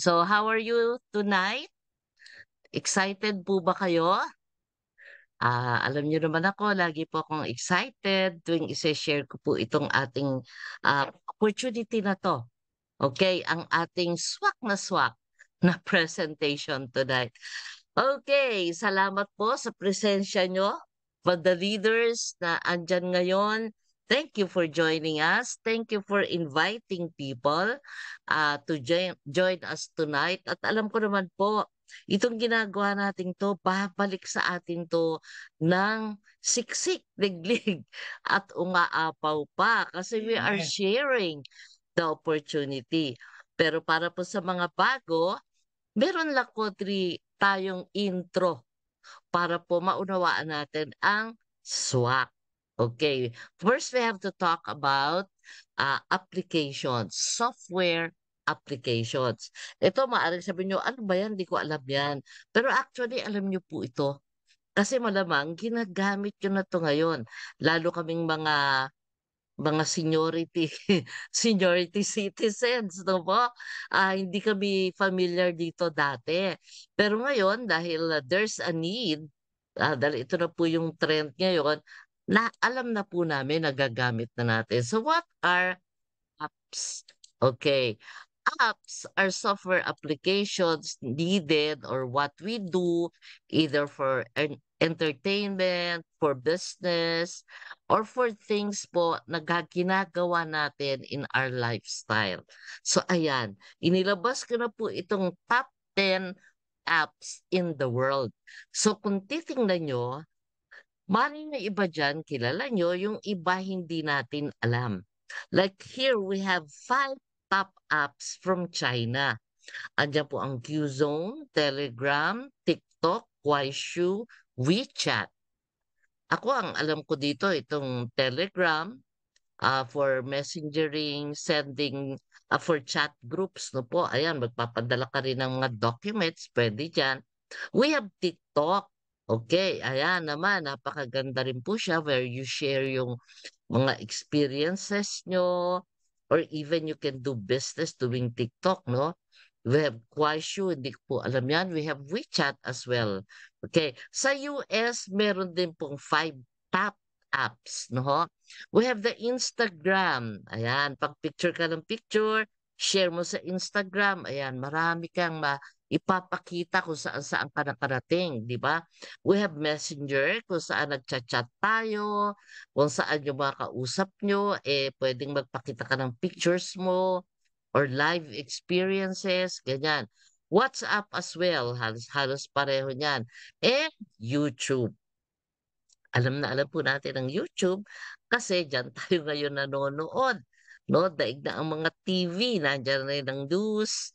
So, how are you tonight? Excited po ba kayo? Uh, alam niyo naman ako, lagi po akong excited tuwing isi-share ko po itong ating uh, opportunity na to. Okay, ang ating swak na swak na presentation tonight. Okay, salamat po sa presensya nyo for the leaders na andyan ngayon Thank you for joining us. Thank you for inviting people uh, to join, join us tonight. At alam ko naman po, itong ginagawa natin to, babalik sa atin to ng siksik, liglig, at ungaapaw pa. Kasi we are sharing the opportunity. Pero para po sa mga bago, meron lang ko three tayong intro para po maunawaan natin ang SWAC. Okay, first we have to talk about uh, applications, software applications. Ito, maaaring sabihin nyo, ano ba yan? Hindi ko alam yan. Pero actually, alam nyo po ito. Kasi malamang, ginagamit nyo na to ngayon. Lalo kaming mga mga seniority seniority citizens no po uh, hindi kami familiar dito dati pero ngayon dahil uh, there's a need uh, dahil ito na po yung trend ngayon na alam na po namin nagagamit na natin. So what are apps? Okay. Apps are software applications needed or what we do either for entertainment, for business, or for things po na ginagawa natin in our lifestyle. So ayan, inilabas ko na po itong top 10 apps in the world. So kung titingnan nyo, Maring na iba dyan, kilala nyo, yung iba hindi natin alam. Like here, we have five pop-ups from China. Andiyan po ang Qzone, Telegram, TikTok, Kuaishu, WeChat. Ako ang alam ko dito, itong Telegram uh, for messengering, sending uh, for chat groups. No po, ayan, magpapadala ka rin ng mga documents, pwede dyan. We have TikTok. Okay, ayan naman, napakaganda rin po siya where you share yung mga experiences nyo or even you can do business doing TikTok, no? We have Kuaishu, hindi ko po alam yan. We have WeChat as well. Okay, sa US, meron din pong five top apps, no? We have the Instagram. Ayan, pag picture ka ng picture, share mo sa Instagram. Ayan, marami kang ma- ipapakita kung saan saan ka nakarating, di ba? We have messenger kung saan nagchat-chat tayo, kung saan yung mga kausap nyo, eh pwedeng magpakita ka ng pictures mo or live experiences, ganyan. WhatsApp as well, halos, halos pareho niyan. Eh, YouTube. Alam na alam po natin ang YouTube kasi dyan tayo ngayon nanonood no daig na ang mga TV nandiyan na rin ang news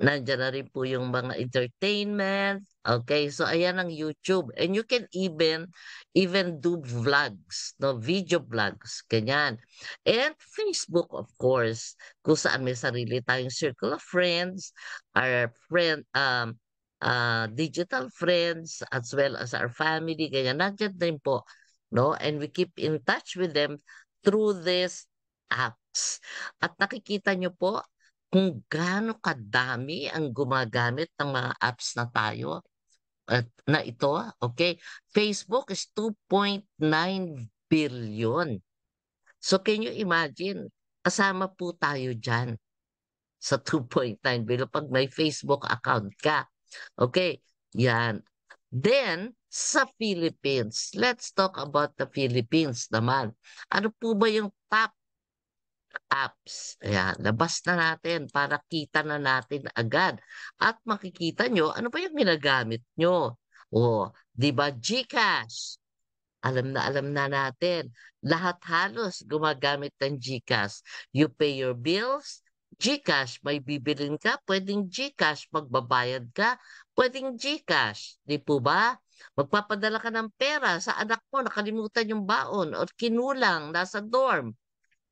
Nandiyan na rin po yung mga entertainment. Okay, so ayan ang YouTube. And you can even even do vlogs, no video vlogs, ganyan. And Facebook of course, kung saan may sarili tayong circle of friends, our friend um uh, digital friends as well as our family, ganyan. Nandiyan din po, no? And we keep in touch with them through this apps. At nakikita nyo po, kung gaano kadami ang gumagamit ng mga apps na tayo at na ito, okay? Facebook is 2.9 billion. So can you imagine? Kasama po tayo dyan sa 2.9 billion pag may Facebook account ka. Okay, yan. Then, sa Philippines, let's talk about the Philippines naman. Ano po ba yung top apps. Ayan, labas na natin para kita na natin agad. At makikita nyo, ano pa yung ginagamit nyo? O, oh, di ba Gcash? Alam na alam na natin. Lahat halos gumagamit ng Gcash. You pay your bills, Gcash, may bibilin ka, pwedeng Gcash. Magbabayad ka, pwedeng Gcash. Di po ba? Magpapadala ka ng pera sa anak mo, nakalimutan yung baon o kinulang, nasa dorm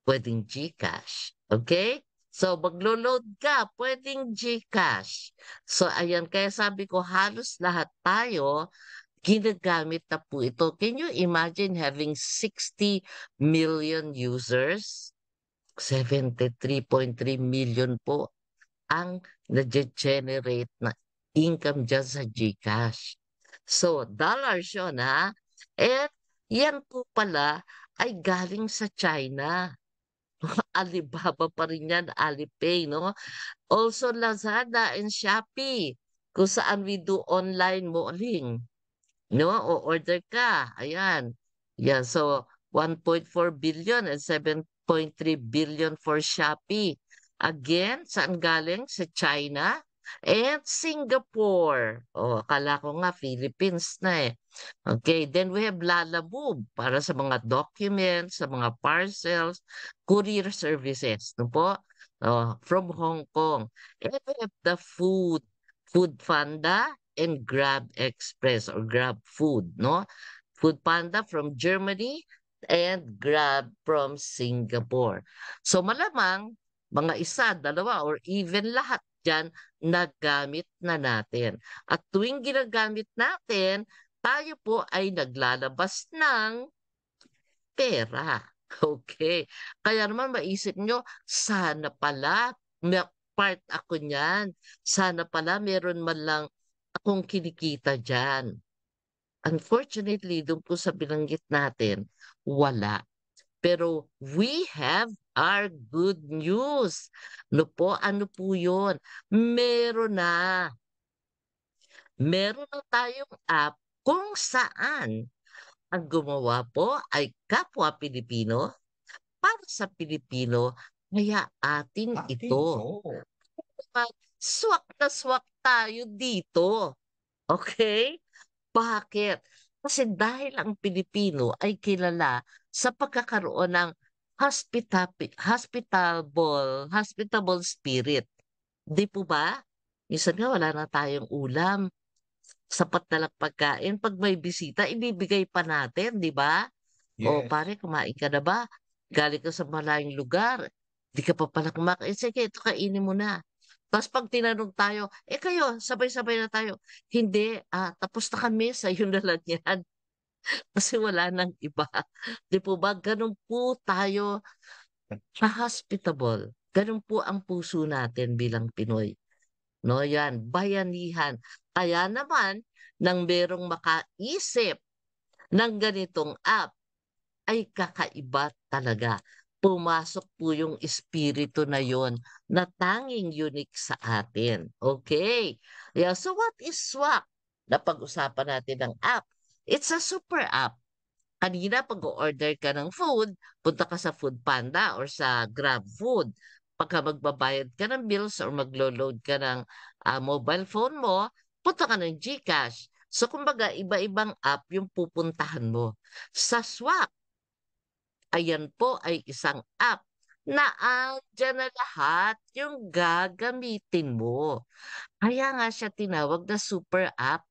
pwedeng Gcash. Okay? So, maglo-load ka, pwedeng Gcash. So, ayan, kaya sabi ko, halos lahat tayo ginagamit na po ito. Can you imagine having 60 million users? 73.3 million po ang nag-generate na income dyan sa Gcash. So, dollars yun ha. At yan po pala ay galing sa China. Alibaba pa rin yan, Alipay, no? Also Lazada and Shopee, kung saan we do online mauling. No? O order ka. Ayan. Yan. So, 1.4 billion and 7.3 billion for Shopee. Again, saan galing? Sa China and Singapore. Oh, akala ko nga Philippines na eh. Okay, then we have Lalamove para sa mga documents, sa mga parcels, courier services, no po? Oh, from Hong Kong. And we have the food, Food Panda and Grab Express or Grab Food, no? Food Panda from Germany and Grab from Singapore. So malamang mga isa, dalawa, or even lahat dyan, nagamit na natin. At tuwing ginagamit natin, tayo po ay naglalabas ng pera. Okay. Kaya naman maisip nyo, sana pala may part ako niyan. Sana pala meron man lang akong kinikita dyan. Unfortunately, doon po sa binanggit natin, wala. Pero we have our good news. No po, ano po yun? Meron na. Meron na tayong app kung saan ang gumawa po ay kapwa Pilipino para sa Pilipino kaya atin, atin ito. ito. Diba? Swak na swak tayo dito. Okay? Bakit? Kasi dahil ang Pilipino ay kilala sa pagkakaroon ng hospital, hospitable, hospitable spirit. Di po ba? Minsan nga wala na tayong ulam. Sapat na lang pagkain. Pag may bisita, ibibigay pa natin, di ba? Yes. O pare, kumain ka na ba? Galing ka sa malayong lugar. Di ka pa pala kumakain. Sige, ito kainin mo na. Tapos pag tinanong tayo, eh kayo, sabay-sabay na tayo. Hindi, ah, tapos na kami, sa'yo na lang yan. Kasi wala nang iba. Di po ba? Ganun po tayo ka-hospitable. Ganun po ang puso natin bilang Pinoy. No, yan, bayanihan. Kaya naman, nang merong makaisip ng ganitong app, ay kakaiba talaga. Pumasok po yung espiritu na yon na tanging unique sa atin. Okay. Yeah, so what is swap? Napag-usapan natin ng app. It's a super app. Kanina, pag-order ka ng food, punta ka sa Food Panda or sa Grab Food. Pagka magbabayad ka ng bills or maglo-load ka ng uh, mobile phone mo, punta ka ng GCash. So, kumbaga, iba-ibang app yung pupuntahan mo. Sa Swap, ayan po ay isang app na andyan na lahat yung gagamitin mo. Kaya nga siya tinawag na super app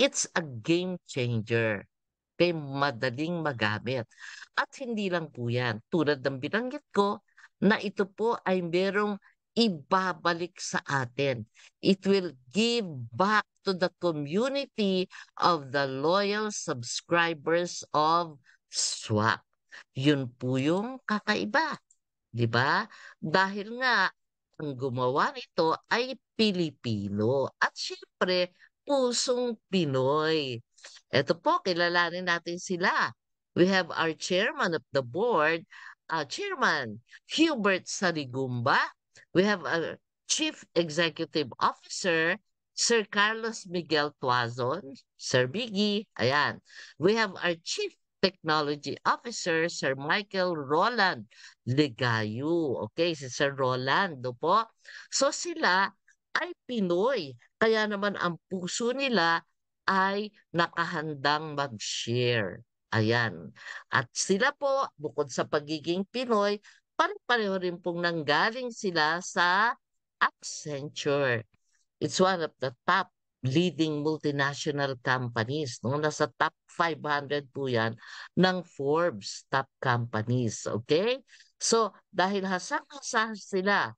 It's a game changer. Okay, madaling magamit. At hindi lang po yan. Tulad ng binanggit ko, na ito po ay merong ibabalik sa atin. It will give back to the community of the loyal subscribers of SWAP. Yun po yung kakaiba. Di ba? Dahil nga, ang gumawa nito ay Pilipino. At syempre, pusong Pinoy. Ito po, kilalanin natin sila. We have our chairman of the board, uh, Chairman Hubert Sarigumba. We have our Chief Executive Officer, Sir Carlos Miguel Tuazon, Sir Biggie, ayan. We have our Chief Technology Officer, Sir Michael Roland Legayo. Okay, si Sir Roland, do po. So sila ay Pinoy. Kaya naman ang puso nila ay nakahandang mag-share. Ayan. At sila po, bukod sa pagiging Pinoy, pare-pareho rin pong nanggaling sila sa Accenture. It's one of the top leading multinational companies. No? Nasa top 500 po yan ng Forbes top companies. Okay? So, dahil hasang-hasa sila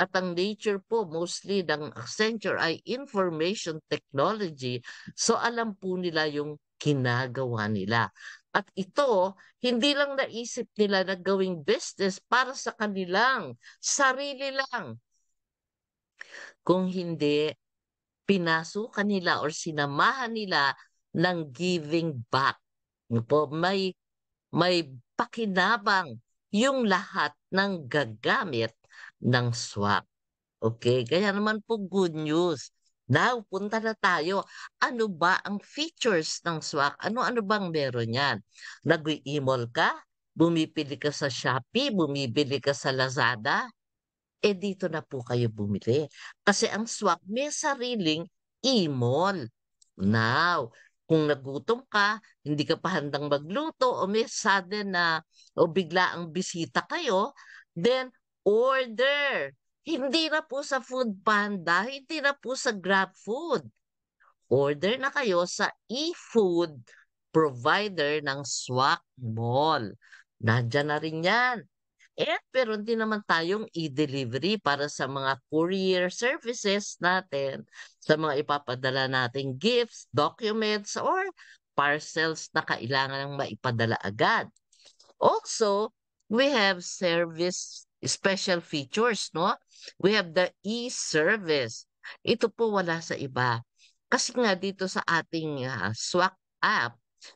at ang nature po mostly ng Accenture ay information technology. So alam po nila yung ginagawa nila. At ito, hindi lang naisip nila na gawing business para sa kanilang, sarili lang. Kung hindi, pinasukan nila or sinamahan nila ng giving back. Po, may, may pakinabang yung lahat ng gagamit ng swak. Okay? Kaya naman po good news. Now, punta na tayo. Ano ba ang features ng swak? Ano-ano bang meron yan? Nag-email ka? Bumibili ka sa Shopee? Bumibili ka sa Lazada? Eh dito na po kayo bumili. Kasi ang swak may sariling e-mall. Now, kung nagutom ka, hindi ka pa handang magluto o may sudden na o bigla ang bisita kayo, then order. Hindi na po sa Food Panda, hindi na po sa Grab Food. Order na kayo sa e-food provider ng Swak Mall. Nandiyan na rin yan. Eh, pero hindi naman tayong e-delivery para sa mga courier services natin, sa mga ipapadala nating gifts, documents, or parcels na kailangan ng maipadala agad. Also, we have service special features, no? We have the e-service. Ito po wala sa iba. Kasi nga dito sa ating uh, ah, SWAC app,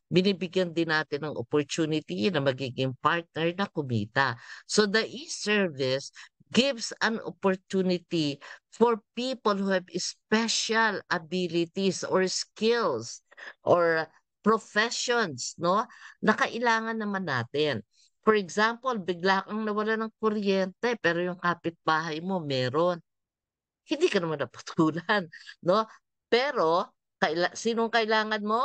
binibigyan din natin ng opportunity na magiging partner na kumita. So the e-service gives an opportunity for people who have special abilities or skills or professions no na kailangan naman natin For example, bigla kang nawala ng kuryente pero yung kapitbahay mo meron. Hindi ka naman naputulan, no? Pero kaila- sinong kailangan mo?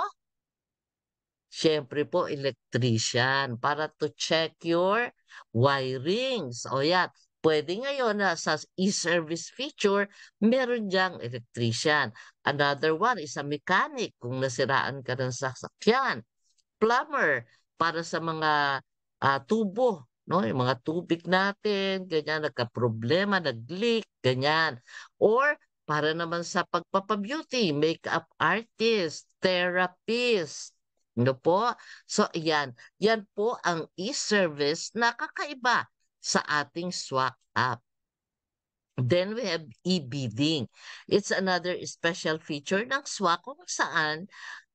Siyempre po, electrician para to check your wirings. O yan, pwede ngayon na sa e-service feature, meron diyang electrician. Another one is a mechanic kung nasiraan ka ng sasakyan. Plumber para sa mga uh, tubo, no? Yung mga tubig natin, ganyan, nagka-problema, nag-leak, ganyan. Or para naman sa pagpapabeauty, makeup artist, therapist, no po? So, yan. Yan po ang e-service na kakaiba sa ating swak app. Then we have e-bidding. It's another special feature ng SWA kung saan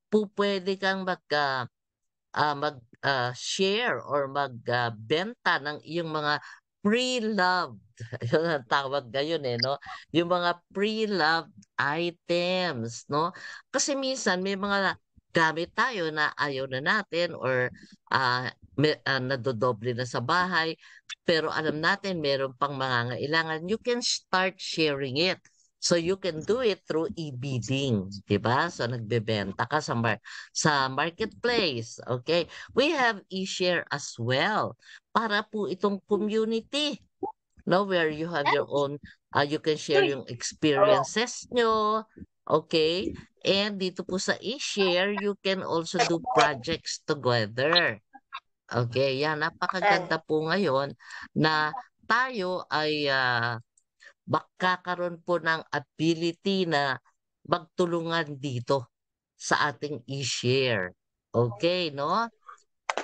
po pwede kang mag, uh, mag uh, share or magbenta uh, ng iyong mga pre-loved. Yun ang tawag ngayon eh, no? Yung mga pre-loved items, no? Kasi minsan may mga gamit tayo na ayaw na natin or uh, ah, may, uh, nadodoble na sa bahay. Pero alam natin, meron pang mga ngailangan. You can start sharing it So you can do it through e-bidding, 'di ba? So nagbebenta ka sa mar- sa marketplace, okay? We have e-share as well para po itong community no where you have your own uh, you can share yung experiences nyo okay and dito po sa e-share you can also do projects together okay yan napakaganda po ngayon na tayo ay uh, magkakaroon po ng ability na magtulungan dito sa ating e-share. Okay, no?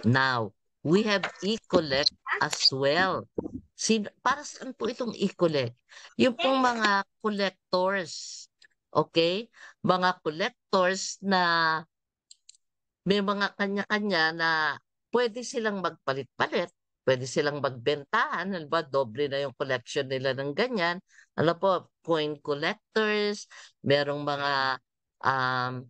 Now, we have e-collect as well. Sin para saan po itong e-collect? Yung pong mga collectors. Okay? Mga collectors na may mga kanya-kanya na pwede silang magpalit-palit pwede silang magbentahan, alam doble na yung collection nila ng ganyan. Alam po, coin collectors, merong mga um,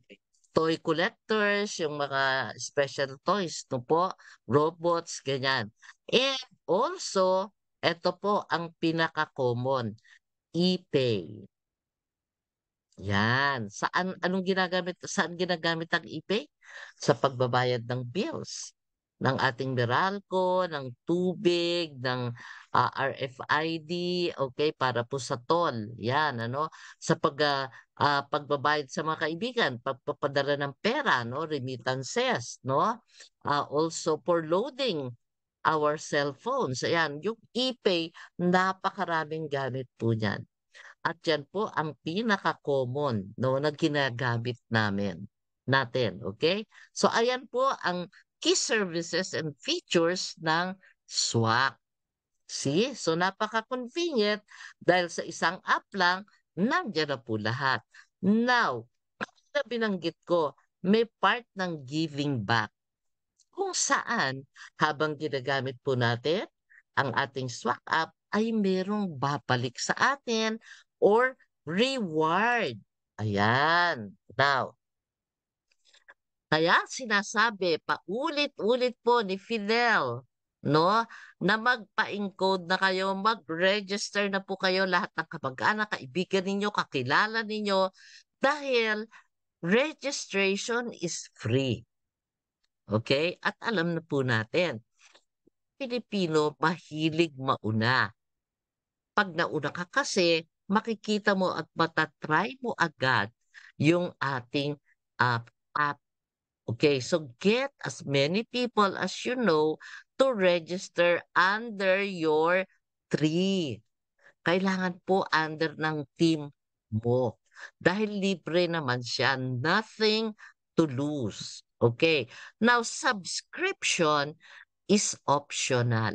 toy collectors, yung mga special toys, no po, robots, ganyan. And also, ito po ang pinaka-common, ePay. Yan. Saan anong ginagamit saan ginagamit ang ePay? Sa pagbabayad ng bills ng ating Meralco, ng tubig, ng uh, ah, RFID, okay, para po sa toll. Yan, ano, sa pag, uh, uh, pagbabayad sa mga kaibigan, pagpapadala ng pera, no, remittances, no, uh, also for loading our cell phones. Ayan, yung e-pay, napakaraming gamit po niyan. At yan po ang pinaka-common no, na ginagamit namin natin. Okay? So ayan po ang key services and features ng SWAC. See? So napaka-convenient dahil sa isang app lang, nandiyan na po lahat. Now, na binanggit ko, may part ng giving back. Kung saan, habang ginagamit po natin ang ating SWAC app, ay merong babalik sa atin or reward. Ayan. Now, kaya sinasabi paulit-ulit po ni Fidel no na magpa-encode na kayo, mag-register na po kayo lahat ng kapag anak kaibigan ninyo, kakilala ninyo dahil registration is free. Okay? At alam na po natin, Pilipino mahilig mauna. Pag nauna ka kasi, makikita mo at matatry mo agad yung ating uh, app Okay, so get as many people as you know to register under your tree. Kailangan po under ng team mo. Dahil libre naman siya, nothing to lose. Okay, now subscription is optional.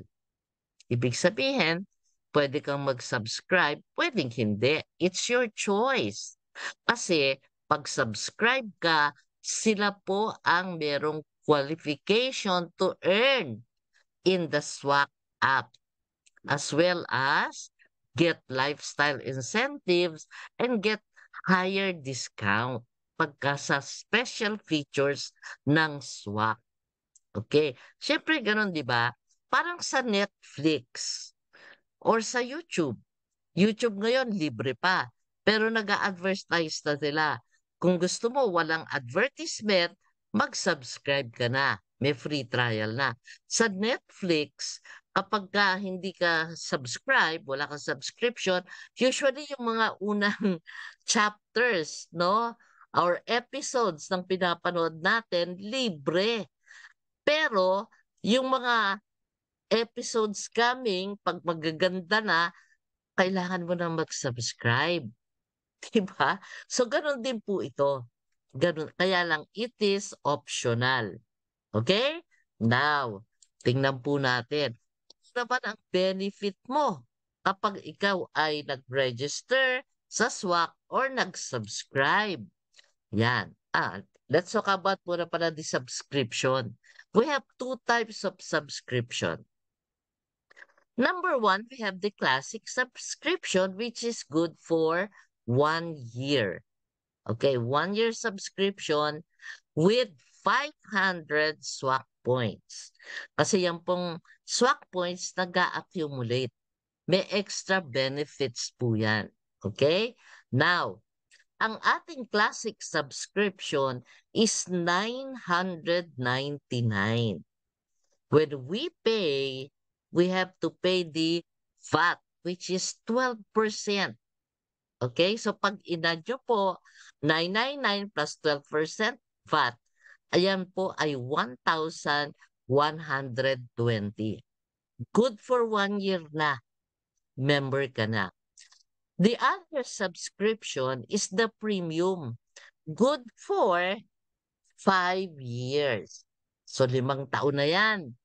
Ibig sabihin, pwede kang mag-subscribe, pwedeng hindi. It's your choice. Kasi pag subscribe ka, sila po ang merong qualification to earn in the SWAC app as well as get lifestyle incentives and get higher discount pagka sa special features ng SWAC. Okay. Siyempre, ganun, di ba? Parang sa Netflix or sa YouTube. YouTube ngayon, libre pa. Pero nag advertise na sila. Kung gusto mo walang advertisement, mag-subscribe ka na. May free trial na. Sa Netflix, kapag ka hindi ka subscribe, wala kang subscription, usually yung mga unang chapters, no? Our episodes ng pinapanood natin, libre. Pero, yung mga episodes coming, pag magaganda na, kailangan mo na mag-subscribe. Diba? So, ganun din po ito. Ganun. Kaya lang, it is optional. Okay? Now, tingnan po natin. Ano ang benefit mo kapag ikaw ay nag-register sa SWAC or nag-subscribe? Yan. Ah, let's talk about muna pala the subscription. We have two types of subscription. Number one, we have the classic subscription which is good for one year. Okay, one year subscription with 500 swap points. Kasi yan pong swap points nag-accumulate. May extra benefits po yan. Okay? Now, ang ating classic subscription is 999. When we pay, we have to pay the VAT, which is 12%. Okay? So pag inad nyo po, 999 plus 12% VAT, ayan po ay 1,120. Good for one year na. Member ka na. The other subscription is the premium. Good for five years. So limang taon na yan.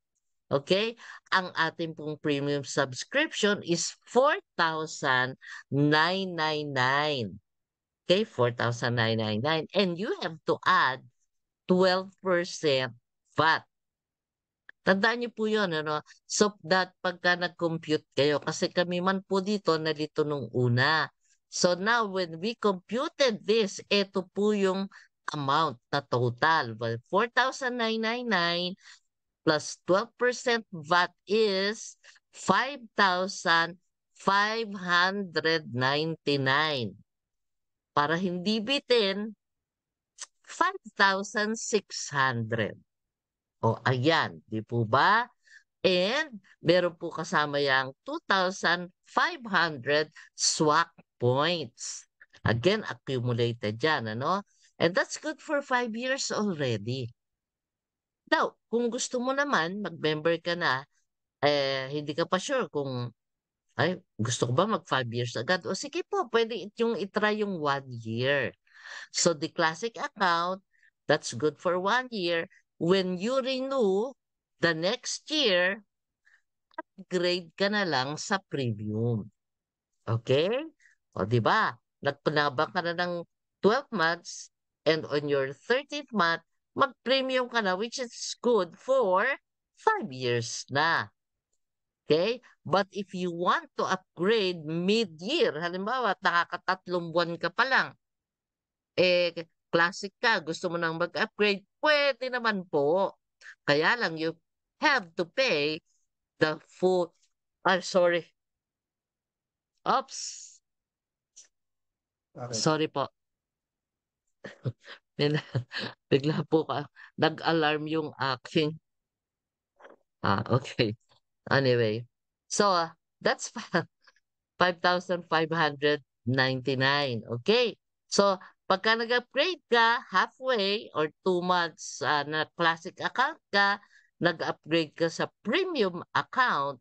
Okay? Ang ating pong premium subscription is 4,999. Okay? 4,999. And you have to add 12% VAT. Tandaan niyo po yun, ano? So that pagka nag-compute kayo, kasi kami man po dito nalito nung una. So now when we computed this, ito po yung amount na total. Well, 4,999 plus 12% VAT is 5,599. Para hindi bitin, 5,600. O ayan, di po ba? And meron po kasama yung 2,500 swak points. Again, accumulated yan, ano? And that's good for 5 years already. Now, kung gusto mo naman, mag-member ka na, eh, hindi ka pa sure kung, ay, gusto ko ba mag 5 years agad? O sige po, pwede yung itry yung 1 year. So the classic account, that's good for 1 year. When you renew, the next year, upgrade ka na lang sa premium. Okay? O, di ba? Nagpanaba ka na ng 12 months and on your 13th month, mag-premium ka na which is good for 5 years na. Okay? But if you want to upgrade mid-year, halimbawa nakakatatlong buwan ka pa lang, eh, classic ka, gusto mo nang mag-upgrade, pwede naman po. Kaya lang you have to pay the full, I'm ah, sorry. Oops. Okay. Sorry po. bigla po ka, nag-alarm yung aking. Ah, okay. Anyway, so uh, that's 5,599. Okay. So, pagka nag-upgrade ka halfway or 2 months uh, na classic account ka, nag-upgrade ka sa premium account,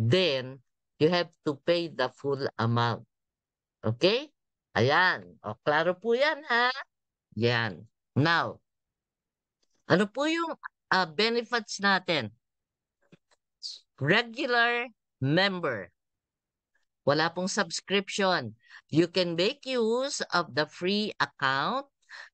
then you have to pay the full amount. Okay? Ayan. O, klaro po yan ha. Yan. Now, ano po yung uh, benefits natin? Regular member. Wala pong subscription. You can make use of the free account.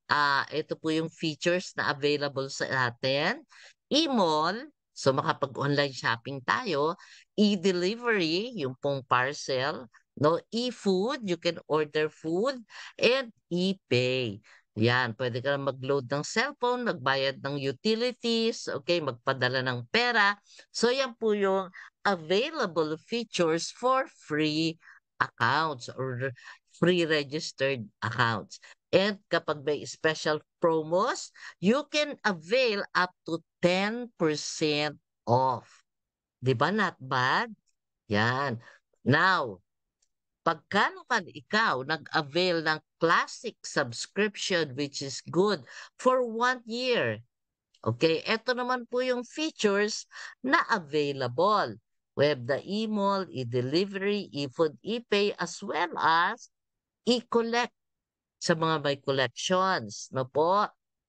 Uh, ito po yung features na available sa atin. E-mall, so makapag-online shopping tayo. E-delivery, yung pong parcel. No, e-food, you can order food. And e-pay. Yan, pwede ka mag-load ng cellphone, magbayad ng utilities, okay, magpadala ng pera. So yan po yung available features for free accounts or free registered accounts. And kapag may special promos, you can avail up to 10% off. Di ba not bad? Yan. Now, pagkano man ikaw nag-avail ng classic subscription which is good for one year. Okay, ito naman po yung features na available. Web the e-mall, e-delivery, e-food, e-pay, as well as e-collect sa mga may collections. No po?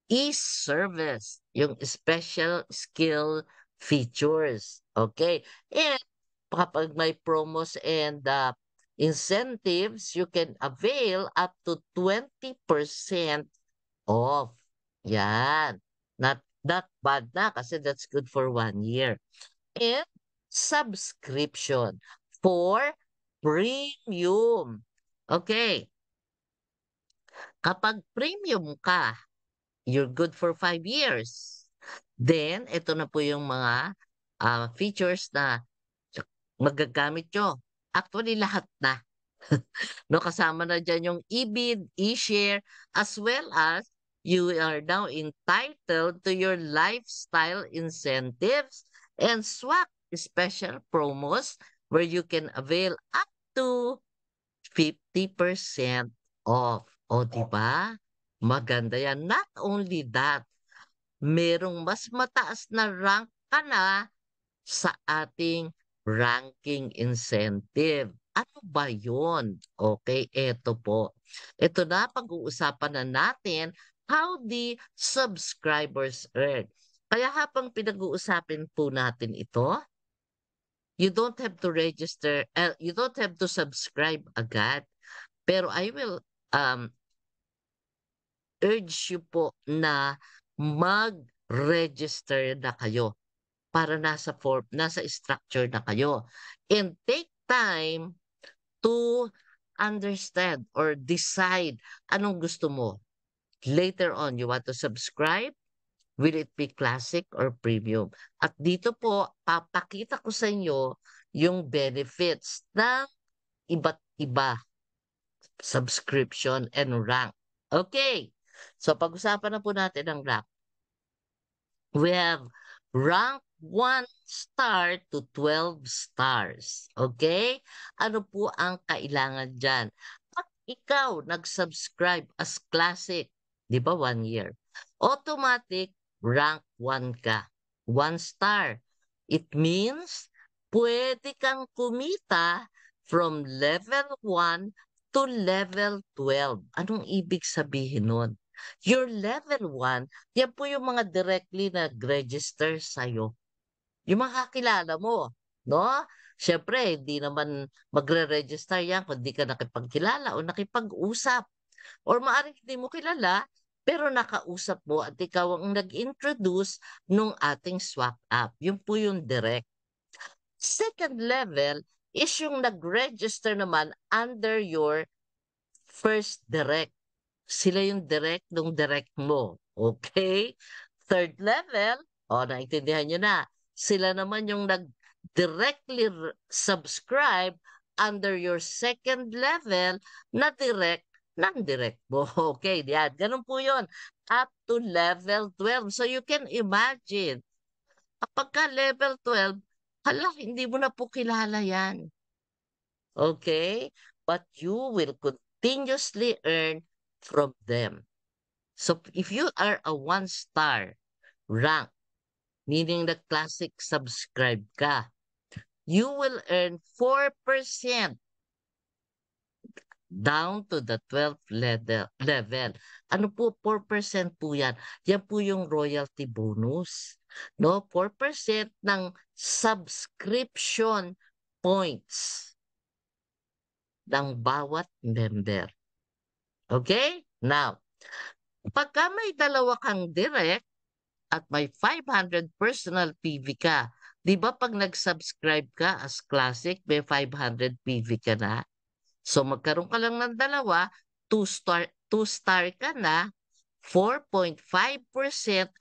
E-service, yung special skill features. Okay? And kapag may promos and uh, incentives you can avail up to 20% off. Yan. Not that bad na kasi that's good for one year. And subscription for premium. Okay. Kapag premium ka, you're good for five years. Then, ito na po yung mga uh, features na magagamit nyo Actually, lahat na. no, kasama na dyan yung e e-share, as well as you are now entitled to your lifestyle incentives and swap special promos where you can avail up to 50% off. O, di ba? Maganda yan. Not only that, merong mas mataas na rank ka na sa ating ranking incentive. Ano ba yon? Okay, eto po. Ito na, pag-uusapan na natin how the subscribers earn. Kaya habang pinag-uusapin po natin ito, you don't have to register, uh, you don't have to subscribe agad. Pero I will um, urge you po na mag-register na kayo para nasa form, nasa structure na kayo. And take time to understand or decide anong gusto mo. Later on, you want to subscribe? Will it be classic or premium? At dito po, papakita ko sa inyo yung benefits ng iba't iba subscription and rank. Okay. So pag-usapan na po natin ang rank. We have rank 1 star to 12 stars. Okay? Ano po ang kailangan dyan? At ikaw nag-subscribe as classic, di ba 1 year? Automatic rank 1 ka. 1 star. It means pwede kang kumita from level 1 to level 12. Anong ibig sabihin nun? Your level 1, yan po yung mga directly nag-register sa'yo yung makakilala mo, no? Siyempre, hindi naman magre-register yan kung hindi ka nakipagkilala o nakipag-usap. Or maaaring hindi mo kilala, pero nakausap mo at ikaw ang nag-introduce nung ating swap app. Yung po yung direct. Second level is yung nag-register naman under your first direct. Sila yung direct nung direct mo. Okay? Third level, o, oh, naintindihan nyo na sila naman yung nag directly subscribe under your second level na direct ng direct mo. Okay, diyan. Ganun po yon Up to level 12. So you can imagine, kapag ka level 12, hala, hindi mo na po kilala yan. Okay? But you will continuously earn from them. So if you are a one-star rank needing the classic subscribe ka, you will earn 4% down to the 12th level. level. Ano po 4% po yan? Yan po yung royalty bonus. No, 4% ng subscription points ng bawat member. Okay? Now, pagka may dalawa kang direct, at may 500 personal PV ka. Di ba pag nag-subscribe ka as classic, may 500 PV ka na? So magkaroon ka lang ng dalawa, 2-star two star ka na, 4.5%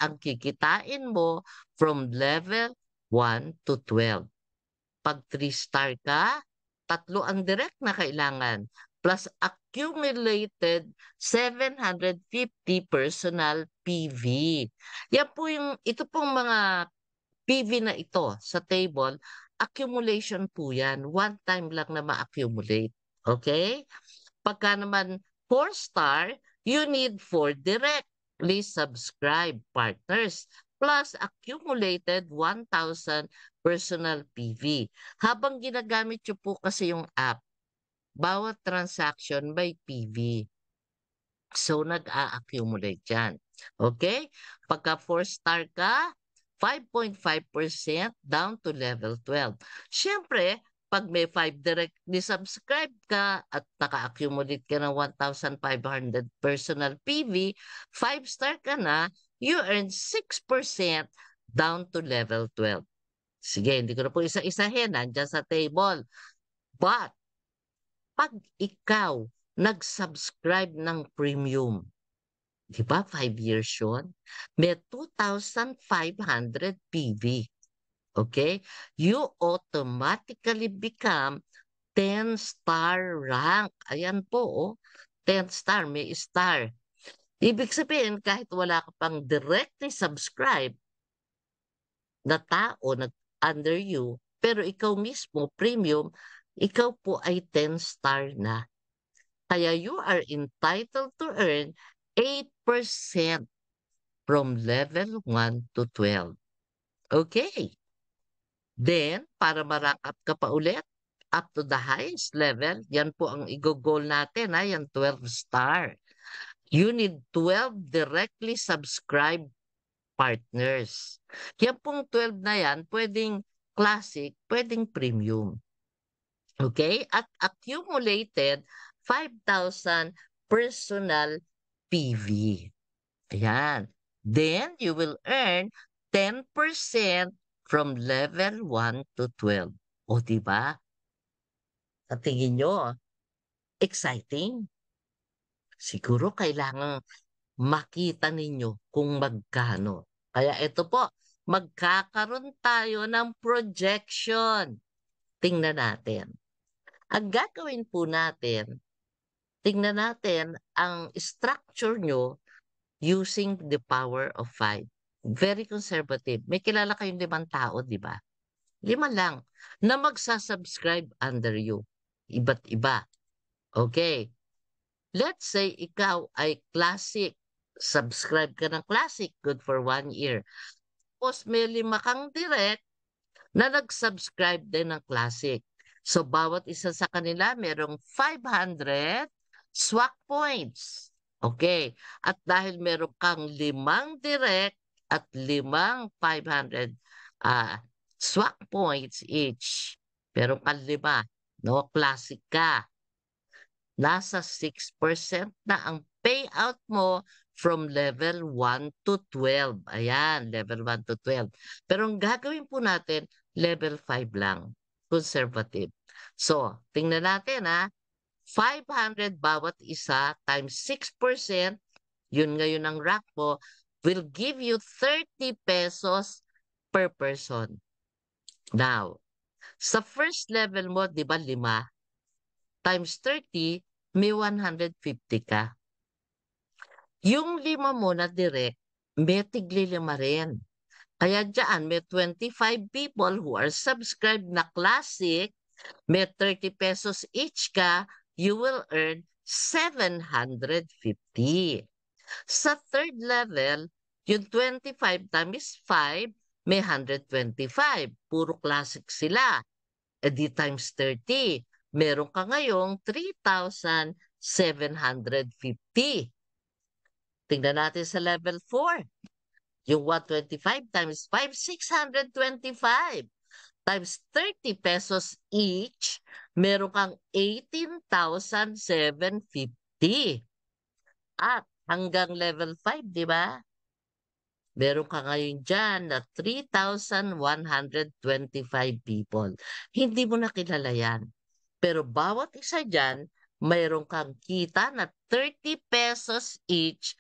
ang kikitain mo from level 1 to 12. Pag 3-star ka, tatlo ang direct na kailangan plus accumulated 750 personal PV. Yan po yung, ito pong mga PV na ito sa table, accumulation po yan. One time lang na ma-accumulate. Okay? Pagka naman 4 star, you need 4 directly subscribe partners plus accumulated 1,000 personal PV. Habang ginagamit nyo po kasi yung app, bawat transaction by PV. So, nag-a-accumulate yan. Okay? Pagka 4-star ka, 5.5% down to level 12. Siyempre, pag may 5 directly subscribe ka at naka-accumulate ka ng 1,500 personal PV, 5-star ka na, you earn 6% down to level 12. Sige, hindi ko na po isa-isahin, nandiyan sa table. But, pag ikaw nag-subscribe ng premium, di ba 5 years yun? May 2,500 PV. Okay? You automatically become 10 star rank. Ayan po, oh. 10 star, may star. Ibig sabihin, kahit wala ka pang directly subscribe na tao nag under you, pero ikaw mismo, premium, ikaw po ay 10 star na. Kaya you are entitled to earn 8% from level 1 to 12. Okay. Then, para ma-rank up ka pa ulit, up to the highest level, yan po ang i natin, ha? yan 12 star. You need 12 directly subscribed partners. Yan pong 12 na yan, pwedeng classic, pwedeng premium. Okay? At accumulated 5,000 personal PV. Ayan. Then you will earn 10% from level 1 to 12. O diba? Sa tingin nyo, exciting. Siguro kailangan makita ninyo kung magkano. Kaya ito po, magkakaroon tayo ng projection. Tingnan natin. Ang gagawin po natin, tingnan natin ang structure nyo using the power of five. Very conservative. May kilala kayong limang tao, di ba? Lima lang na magsasubscribe under you. Iba't iba. Okay. Let's say ikaw ay classic. Subscribe ka ng classic. Good for one year. Tapos may lima kang direct na nag-subscribe din ng classic. So bawat isa sa kanila merong 500 swak points. Okay. At dahil meron kang limang direct at limang 500 uh, ah, swak points each, meron kang lima. No? Classic ka. Nasa 6% na ang payout mo from level 1 to 12. Ayan, level 1 to 12. Pero ang gagawin po natin, level 5 lang conservative. So, tingnan natin ha. 500 bawat isa times 6%, yun ngayon ang rack po, will give you 30 pesos per person. Now, sa first level mo, di ba lima? Times 30, may 150 ka. Yung lima mo na direct, may tigli lima rin. Kaya dyan, may 25 people who are subscribed na classic, may 30 pesos each ka, you will earn 750. Sa third level, yung 25 times 5, may 125. Puro classic sila. E di times 30. Meron ka ngayong 3,750. Tingnan natin sa level 4. Yung 125 times 5, 625 times 30 pesos each, meron kang 18,750. At hanggang level 5, di ba? Meron ka ngayon dyan na 3,125 people. Hindi mo nakilala yan. Pero bawat isa dyan, mayroon kang kita na 30 pesos each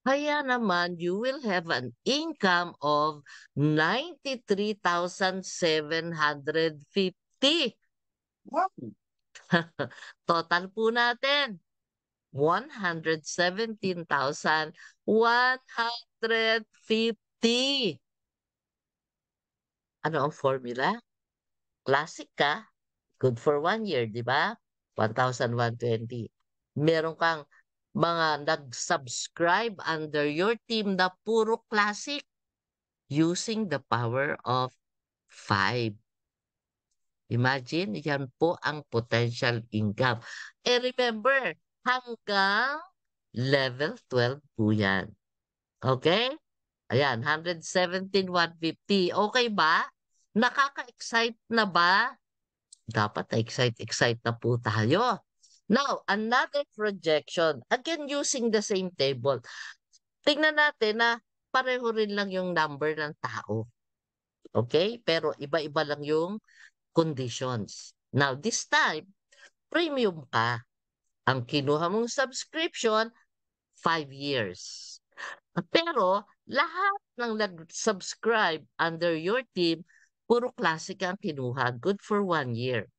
kaya naman, you will have an income of 93,750. Wow. Total po natin, 117,150. Ano ang formula? Classic ka, good for one year, di ba? 1,120. Meron kang mga nag-subscribe under your team na puro classic using the power of 5. Imagine, yan po ang potential income. And remember, hanggang level 12 po yan. Okay? Ayan, 117,150. Okay ba? Nakaka-excite na ba? Dapat na-excite-excite na po tayo. Now, another projection. Again, using the same table. Tingnan natin na pareho rin lang yung number ng tao. Okay? Pero iba-iba lang yung conditions. Now, this time, premium ka. Ang kinuha mong subscription, 5 years. Pero, lahat ng nag-subscribe under your team, puro classic ang kinuha. Good for 1 year.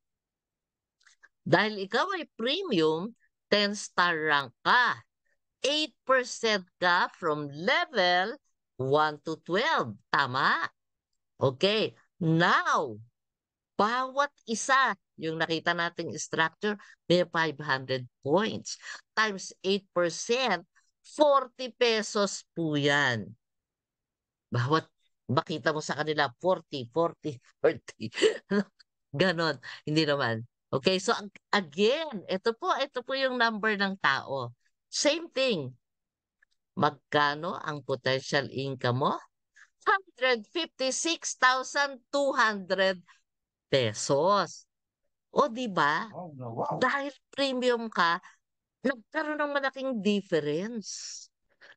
Dahil ikaw ay premium, 10-star rank ka. 8% ka from level 1 to 12. Tama? Okay. Now, bawat isa, yung nakita nating structure, may 500 points. Times 8%, 40 pesos po yan. Bawat makita mo sa kanila, 40, 40, 30. Ganon. Hindi naman. Okay, so again, ito po, ito po yung number ng tao. Same thing. Magkano ang potential income mo? 156,200 pesos. O di ba? Oh, wow. Dahil premium ka, nagkaroon ng malaking difference.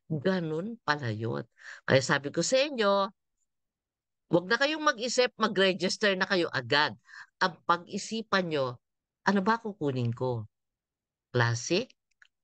Ganun pala yun. Kaya sabi ko sa inyo, huwag na kayong mag-isip, mag-register na kayo agad. Ang pag-isipan nyo, ano ba kukunin ko? Classic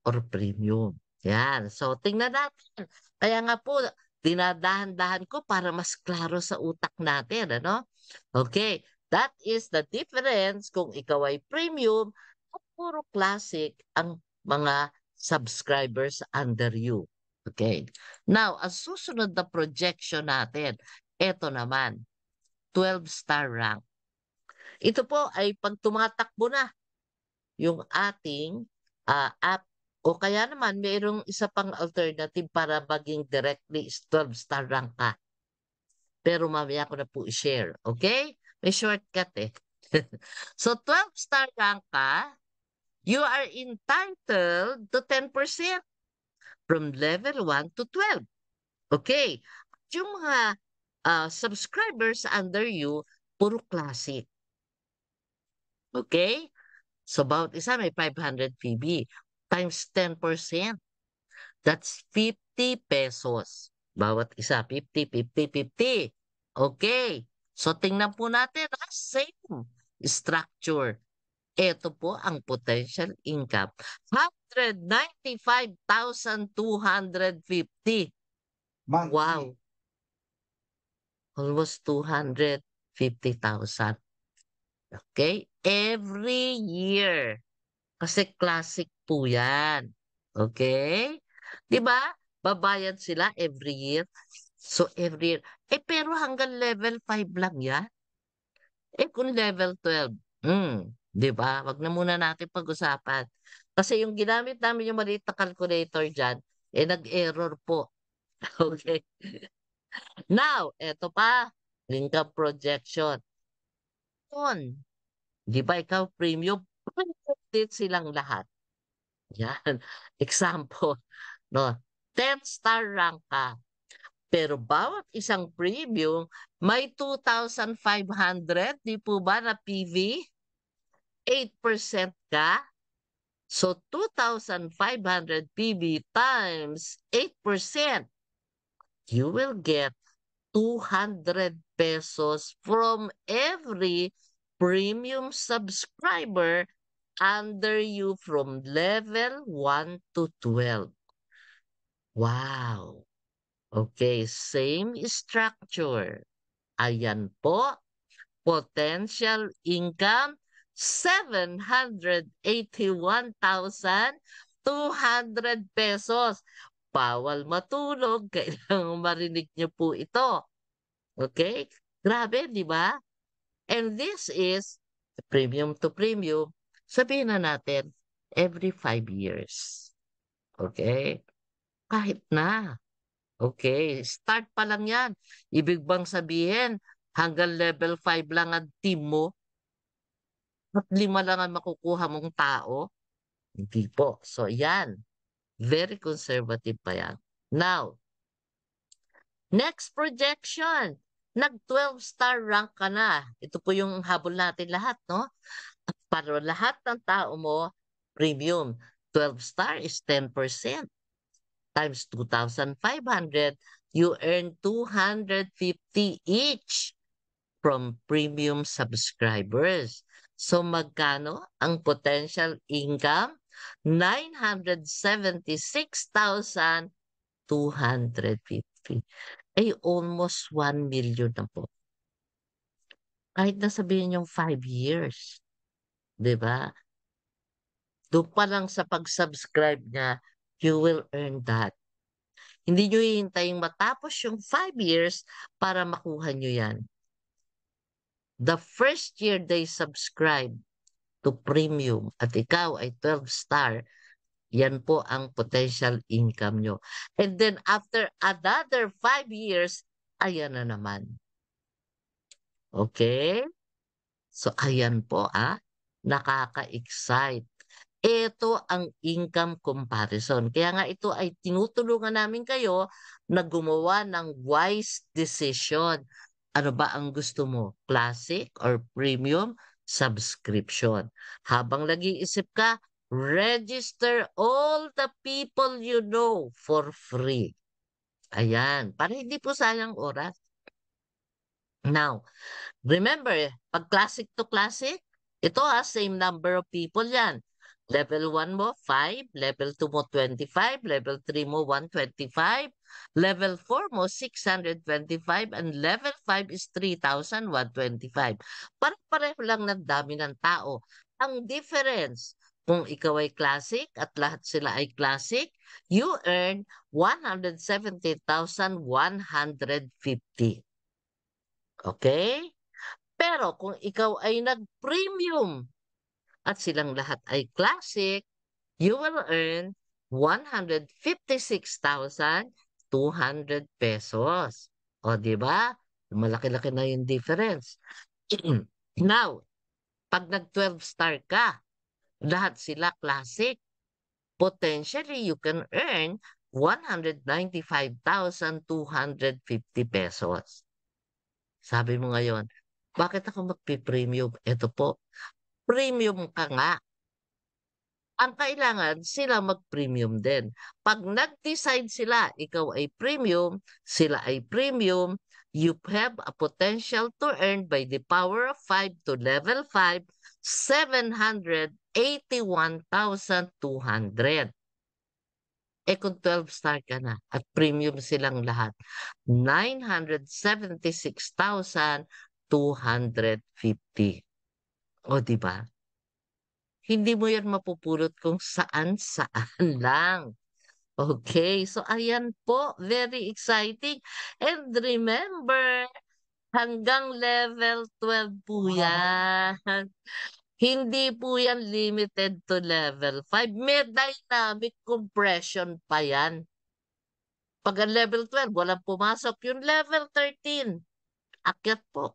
or premium? Yan. So, tingnan natin. Kaya nga po, dinadahan-dahan ko para mas klaro sa utak natin. Ano? Okay. That is the difference kung ikaw ay premium at puro classic ang mga subscribers under you. Okay. Now, ang susunod na projection natin, ito naman, 12 star rank. Ito po ay pag tumatakbo na yung ating uh, app o kaya naman, mayroong isa pang alternative para maging directly 12-star rank ka. Pero mamaya ko na po i-share. Okay? May shortcut eh. so 12-star rank ka, you are entitled to 10% from level 1 to 12. Okay? At yung mga uh, subscribers under you, puro classic. Okay? So bawat isa may 500 PB times 10%. That's 50 pesos. Bawat isa, 50, 50, 50. Okay. So tingnan po natin, ah, same structure. Ito po ang potential income. 195,250. Monthly. Wow. Almost 250,000. Okay? every year. Kasi classic po yan. Okay? Di ba? Babayad sila every year. So, every year. Eh, pero hanggang level 5 lang yan. Eh, kung level 12. Hmm. Di ba? Wag na muna natin pag-usapan. Kasi yung ginamit namin yung maliit na calculator dyan, eh, nag-error po. Okay? Now, eto pa. Income projection. On. Di ba ikaw premium? Protected silang lahat. Yan. Example. No? 10 star rank ka. Pero bawat isang premium, may 2,500, di po ba, na PV? 8% ka? So 2,500 PV times 8%, you will get 200 pesos from every premium subscriber under you from level 1 to 12. Wow! Okay, same structure. Ayan po, potential income 781,200 pesos. Bawal matulog, kailangan marinig niyo po ito. Okay? Grabe, di ba? And this is the premium to premium. Sabihin na natin, every five years. Okay? Kahit na. Okay, start pa lang yan. Ibig bang sabihin, hanggang level 5 lang ang team mo? At lima lang ang makukuha mong tao? Hindi po. So, yan. Very conservative pa yan. Now, next projection nag 12 star rank ka na. Ito po yung habol natin lahat, no? Para lahat ng tao mo, premium. 12 star is 10% times 2,500. You earn 250 each from premium subscribers. So magkano ang potential income? 976,250 ay almost 1 million na po. Kahit na sabihin yung 5 years, 'di ba? Doon pa lang sa pag-subscribe niya, you will earn that. Hindi nyo hihintayin matapos yung 5 years para makuha nyo yan. The first year they subscribe to premium at ikaw ay 12 star, yan po ang potential income nyo. And then after another five years, ayan na naman. Okay? So ayan po ah, nakaka-excite. Ito ang income comparison. Kaya nga ito ay tinutulungan namin kayo na gumawa ng wise decision. Ano ba ang gusto mo? Classic or premium subscription? Habang lagi isip ka, Register all the people you know for free. Ayan, para hindi po sayang oras. Now, remember, pag classic to classic, ito ha, same number of people yan. Level 1 mo, 5. Level 2 mo, 25. Level 3 mo, 125. Level 4 mo, 625. And level 5 is 3,125. Para-pareho lang ng dami ng tao. Ang difference, kung ikaw ay classic at lahat sila ay classic, you earn 170,150. Okay? Pero kung ikaw ay nag-premium at silang lahat ay classic, you will earn 156,200 pesos. O, di ba? Malaki-laki na yung difference. Now, pag nag-12 star ka, lahat sila classic. Potentially, you can earn 195,250 pesos. Sabi mo ngayon, bakit ako magpi-premium? Ito po, premium ka nga. Ang kailangan sila mag-premium din. Pag nag-decide sila, ikaw ay premium, sila ay premium, you have a potential to earn by the power of 5 to level 5, 700,000 81,200. Eh kung 12 star ka na at premium silang lahat, 976,250. O di ba? Hindi mo 'yan mapupulot kung saan-saan lang. Okay, so ayan po, very exciting. And remember, hanggang level 12 po yan. Wow. Hindi po yan limited to level 5. May dynamic compression pa yan. Pag ang level 12, walang pumasok. Yung level 13, akyat po.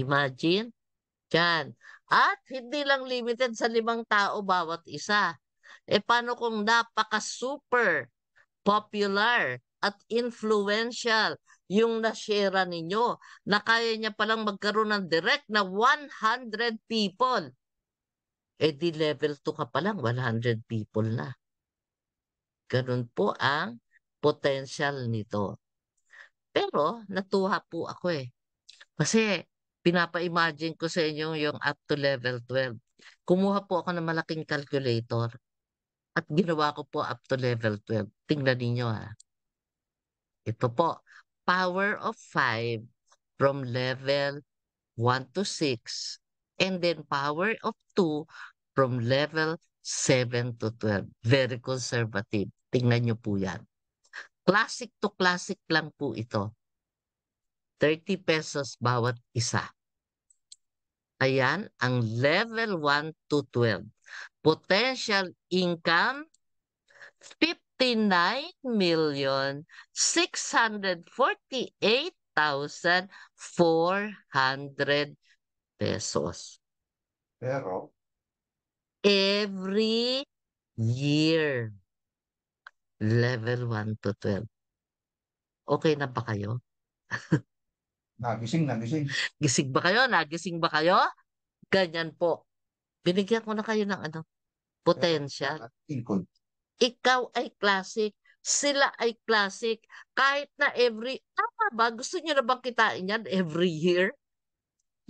Imagine. Yan. At hindi lang limited sa limang tao bawat isa. E paano kung napaka-super, popular, at influential yung nashera ninyo na kaya niya palang magkaroon ng direct na 100 people. Eh di level 2 ka palang, 100 people na. Ganun po ang potential nito. Pero natuwa po ako eh. Kasi pinapa-imagine ko sa inyo yung up to level 12. Kumuha po ako ng malaking calculator at ginawa ko po up to level 12. Tingnan niyo ha. Ah. Ito po, power of 5 from level 1 to 6 and then power of 2 from level 7 to 12. Very conservative. Tingnan nyo po yan. Classic to classic lang po ito. 30 pesos bawat isa. Ayan, ang level 1 to 12. Potential income, 50 59,648,400 pesos. Pero? Every year. Level 1 to 12. Okay na ba kayo? nagising, nagising. Gising ba kayo? Nagising ba kayo? Ganyan po. Binigyan ko na kayo ng ano, potensya. Income. Ikaw ay classic. Sila ay classic. Kahit na every, tama ba? Gusto niyo na bang kitain yan every year?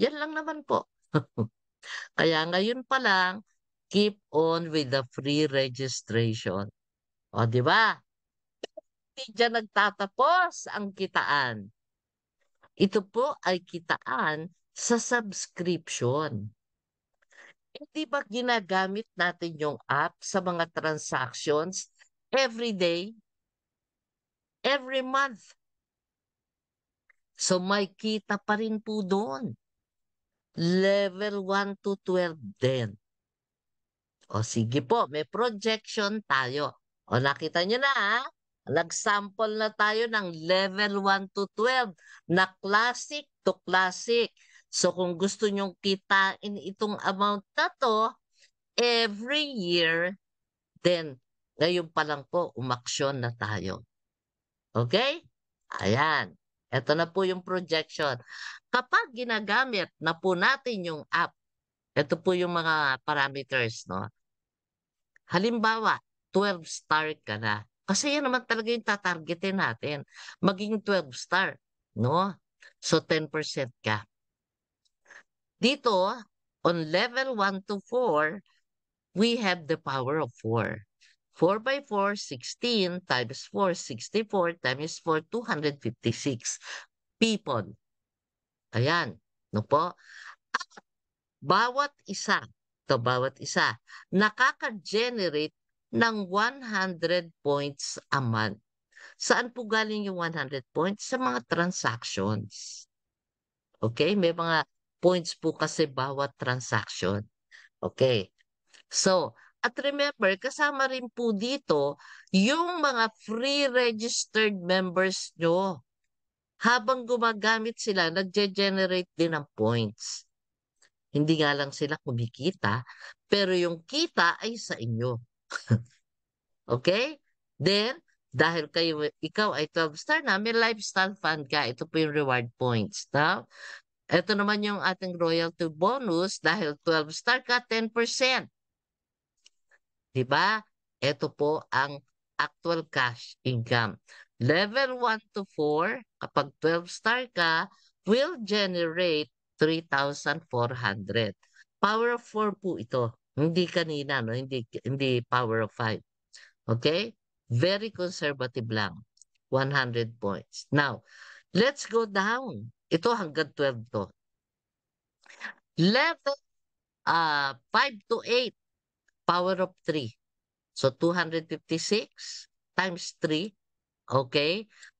Yan lang naman po. Kaya ngayon pa lang, keep on with the free registration. O, di ba? Hindi dyan nagtatapos ang kitaan. Ito po ay kitaan sa subscription. Hindi ba ginagamit natin yung app sa mga transactions every day, every month? So may kita pa rin po doon. Level 1 to 12 din. O sige po, may projection tayo. O nakita nyo na ha? Ah. Nag-sample na tayo ng level 1 to 12 na classic to classic. So kung gusto nyong kitain itong amount na to every year, then ngayon pa lang po umaksyon na tayo. Okay? Ayan. Ito na po yung projection. Kapag ginagamit na po natin yung app, ito po yung mga parameters. No? Halimbawa, 12 star ka na. Kasi yan naman talaga yung tatargetin natin. Maging 12 star. No? So 10% ka. Dito, on level 1 to 4, we have the power of 4. 4 by 4, 16 times 4, 64 times 4, 256 people. Ayan. No po? At bawat isa, to bawat isa, nakaka-generate ng 100 points a month. Saan po galing yung 100 points? Sa mga transactions. Okay? May mga points po kasi bawat transaction. Okay. So, at remember, kasama rin po dito yung mga free registered members nyo. Habang gumagamit sila, nagge-generate din ng points. Hindi nga lang sila kumikita, pero yung kita ay sa inyo. okay? Then, dahil kayo, ikaw ay 12 star na, may lifestyle fund ka. Ito po yung reward points. Now, ito naman yung ating royalty bonus dahil 12 star ka, 10%. Diba? Ito po ang actual cash income. Level 1 to 4, kapag 12 star ka, will generate 3,400. Power of 4 po ito. Hindi kanina, no? hindi, hindi power of 5. Okay? Very conservative lang. 100 points. Now, let's go down. Ito hanggang 12 ah, to. Level uh, 5 to 8, power of 3. So 256 times 3. Okay?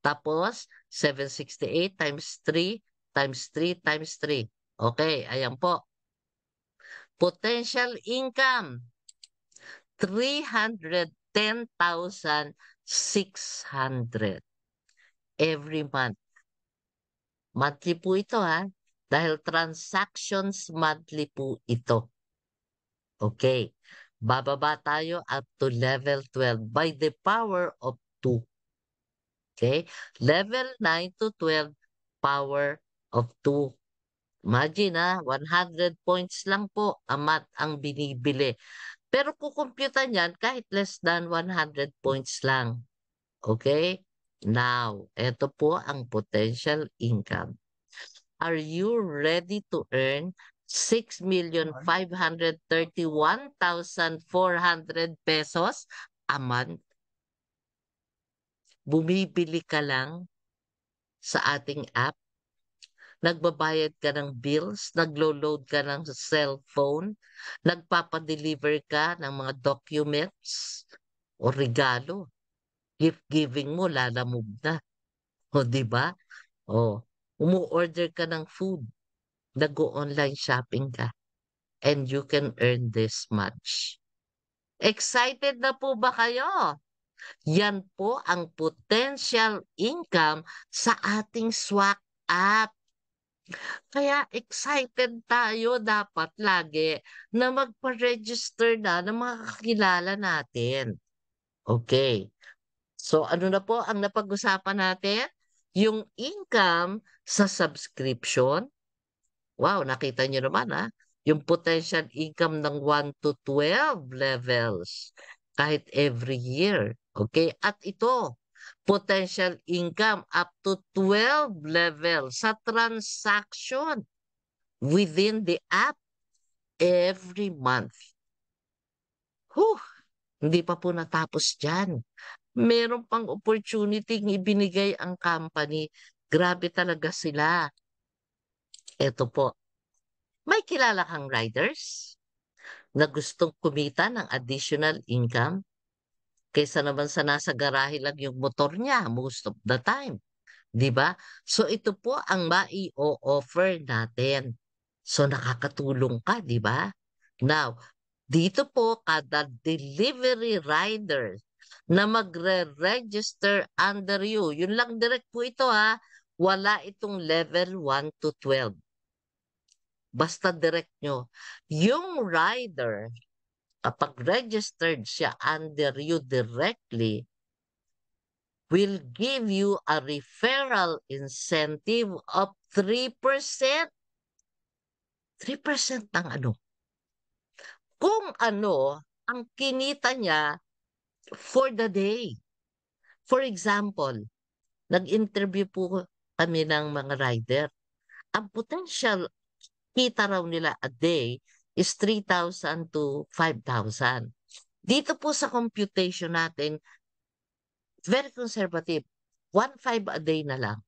Tapos 768 times 3 times 3 times 3. Okay, ayan po. Potential income, 310,600 every month. Monthly po ito ha. Dahil transactions monthly po ito. Okay. Bababa tayo up to level 12 by the power of 2. Okay. Level 9 to 12 power of 2. Imagine ha, 100 points lang po amat ang binibili. Pero kukumpyutan yan kahit less than 100 points lang. Okay? Now, ito po ang potential income. Are you ready to earn 6,531,400 pesos a month? Bumibili ka lang sa ating app. Nagbabayad ka ng bills, naglo-load ka ng cellphone, nagpapa-deliver ka ng mga documents o regalo gift giving mo lalamove na. O, di ba? O, umu-order ka ng food. Nag-online shopping ka. And you can earn this much. Excited na po ba kayo? Yan po ang potential income sa ating swak app. Kaya excited tayo dapat lagi na magpa-register na ng mga kakilala natin. Okay. So ano na po ang napag-usapan natin? Yung income sa subscription. Wow, nakita nyo naman ha. Ah. Yung potential income ng 1 to 12 levels kahit every year. Okay? At ito, potential income up to 12 level sa transaction within the app every month. Huh! hindi pa po natapos dyan meron pang opportunity ng ibinigay ang company. Grabe talaga sila. Ito po. May kilala kang riders na gustong kumita ng additional income kaysa naman sa nasa garahe lang yung motor niya most of the time. 'Di ba? So ito po ang mai-offer natin. So nakakatulong ka, 'di ba? Now, dito po kada delivery riders na magre-register under you. Yun lang direct po ito ha. Wala itong level 1 to 12. Basta direct nyo. Yung rider, kapag registered siya under you directly, will give you a referral incentive of 3%. 3% ng ano? Kung ano ang kinita niya for the day. For example, nag-interview po kami ng mga rider. Ang potential kita raw nila a day is 3,000 to 5,000. Dito po sa computation natin, very conservative. 1.5 a day na lang.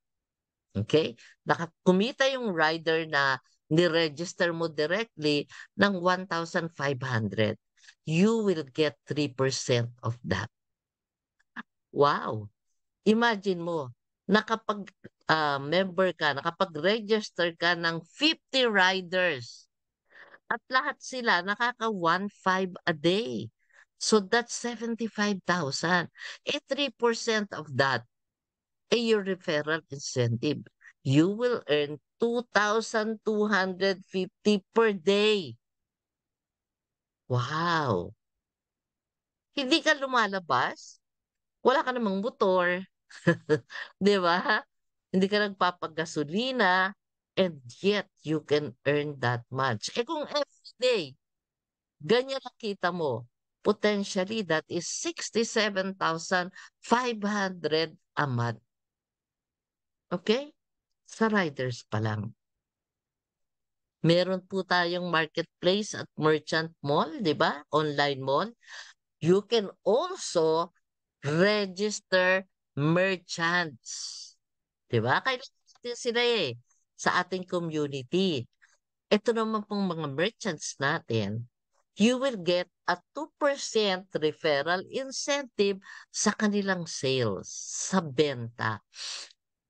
Okay? Nakakumita yung rider na ni-register mo directly ng 1,500 you will get 3% of that. Wow! Imagine mo, nakapag uh, member ka, nakapag-register ka ng 50 riders. At lahat sila nakaka 1.5 a day. So that's 75,000. Eh 3% of that a eh, your referral incentive. You will earn 2,250 per day Wow! Hindi ka lumalabas? Wala ka namang motor. 'Di ba? Hindi ka nagpapagasolina and yet you can earn that much. Eh kung everyday, ganyan ang kita mo, potentially that is 67,500 a month. Okay? Sa riders pa lang. Meron po tayong marketplace at merchant mall, di ba? Online mall. You can also register merchants. Di ba? Kailangan natin sila eh sa ating community. Ito naman pong mga merchants natin, you will get a 2% referral incentive sa kanilang sales, sa benta.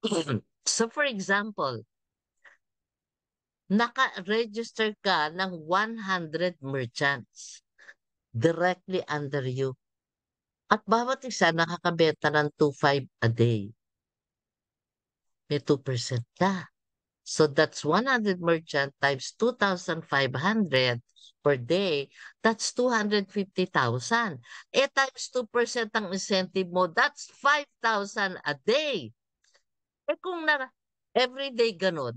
so for example, naka-register ka ng 100 merchants directly under you. At bawat isa nakakabenta ng 2.5 a day. May 2% ka. So that's 100 merchant times 2,500 per day. That's 250,000. E eh, times 2% ang incentive mo, that's 5,000 a day. Eh kung na every day ganun,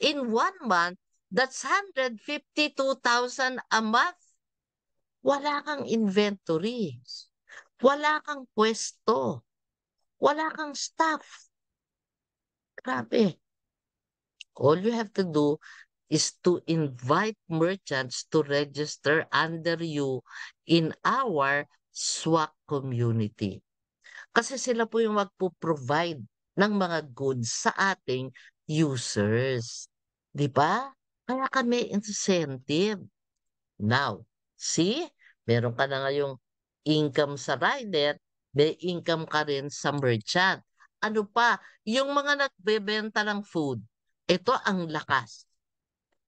in one month, that's 152,000 a month. Wala kang inventory. Wala kang pwesto. Wala kang staff. Grabe. All you have to do is to invite merchants to register under you in our SWAC community. Kasi sila po yung magpo-provide ng mga goods sa ating users. Di ba? Kaya kami incentive. Now, see? Meron ka na ngayong income sa rider, may income ka rin sa merchant. Ano pa? Yung mga nagbebenta ng food, ito ang lakas.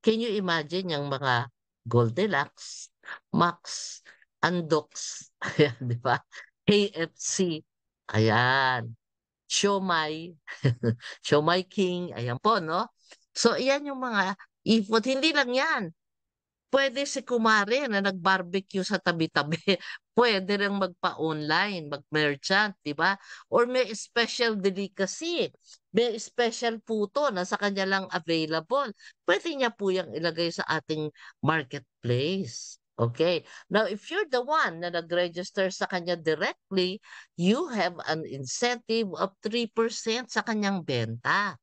Can you imagine yung mga Goldilocks, Max, Andox, di ba? KFC, ayan. Siomay, Siomay King, ayan po, no? So, iyan yung mga ipot. Hindi lang yan. Pwede si kumare na nag-barbecue sa tabi-tabi. Pwede rin magpa-online, mag-merchant, di ba? Or may special delicacy. May special puto na sa kanya lang available. Pwede niya po yung ilagay sa ating marketplace. Okay. Now, if you're the one na nag-register sa kanya directly, you have an incentive of 3% sa kanyang benta.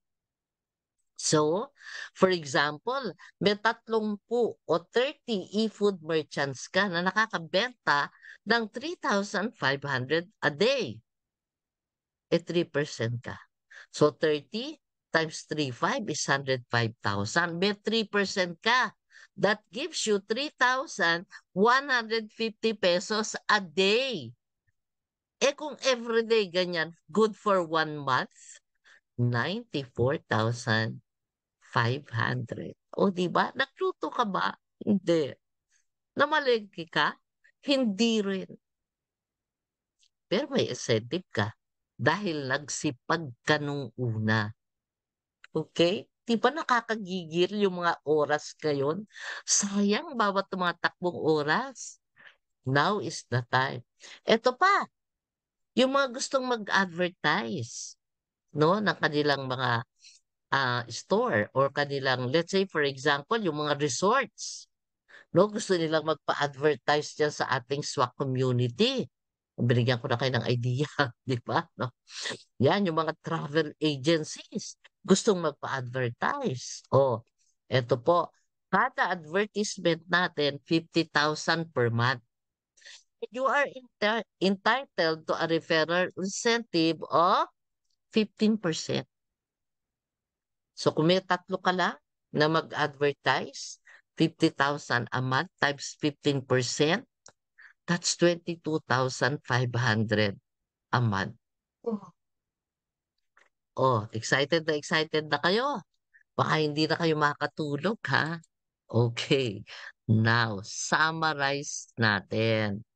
So, for example, may 30 o 30 e-food merchants ka na nakakabenta ng 3,500 a day. Eh, e 3% ka. So, 30 times 3,5 is 105,000. May 3% ka That gives you 3,150 pesos a day. Eh kung everyday ganyan, good for one month, 94,500. O di ba? Nagluto ka ba? Hindi. Namalengke ka? Hindi rin. Pero may incentive ka dahil nagsipag ka nung una. Okay? Di ba nakakagigil yung mga oras ngayon? Sayang bawat tumatakbong oras. Now is the time. Ito pa, yung mga gustong mag-advertise no ng kanilang mga uh, store or kanilang let's say for example yung mga resorts no gusto nilang magpa-advertise diyan sa ating SWAC community binigyan ko na kayo ng idea di ba no yan yung mga travel agencies gustong magpa-advertise. O, oh, eto po, kada advertisement natin, 50,000 per month. You are entitled to a referral incentive of 15%. So kung may tatlo ka lang na mag-advertise, 50,000 a month times 15%, that's 22,500 a month. Oh, excited na excited na kayo. Baka hindi na kayo makatulog ha. Okay. Now, summarize natin.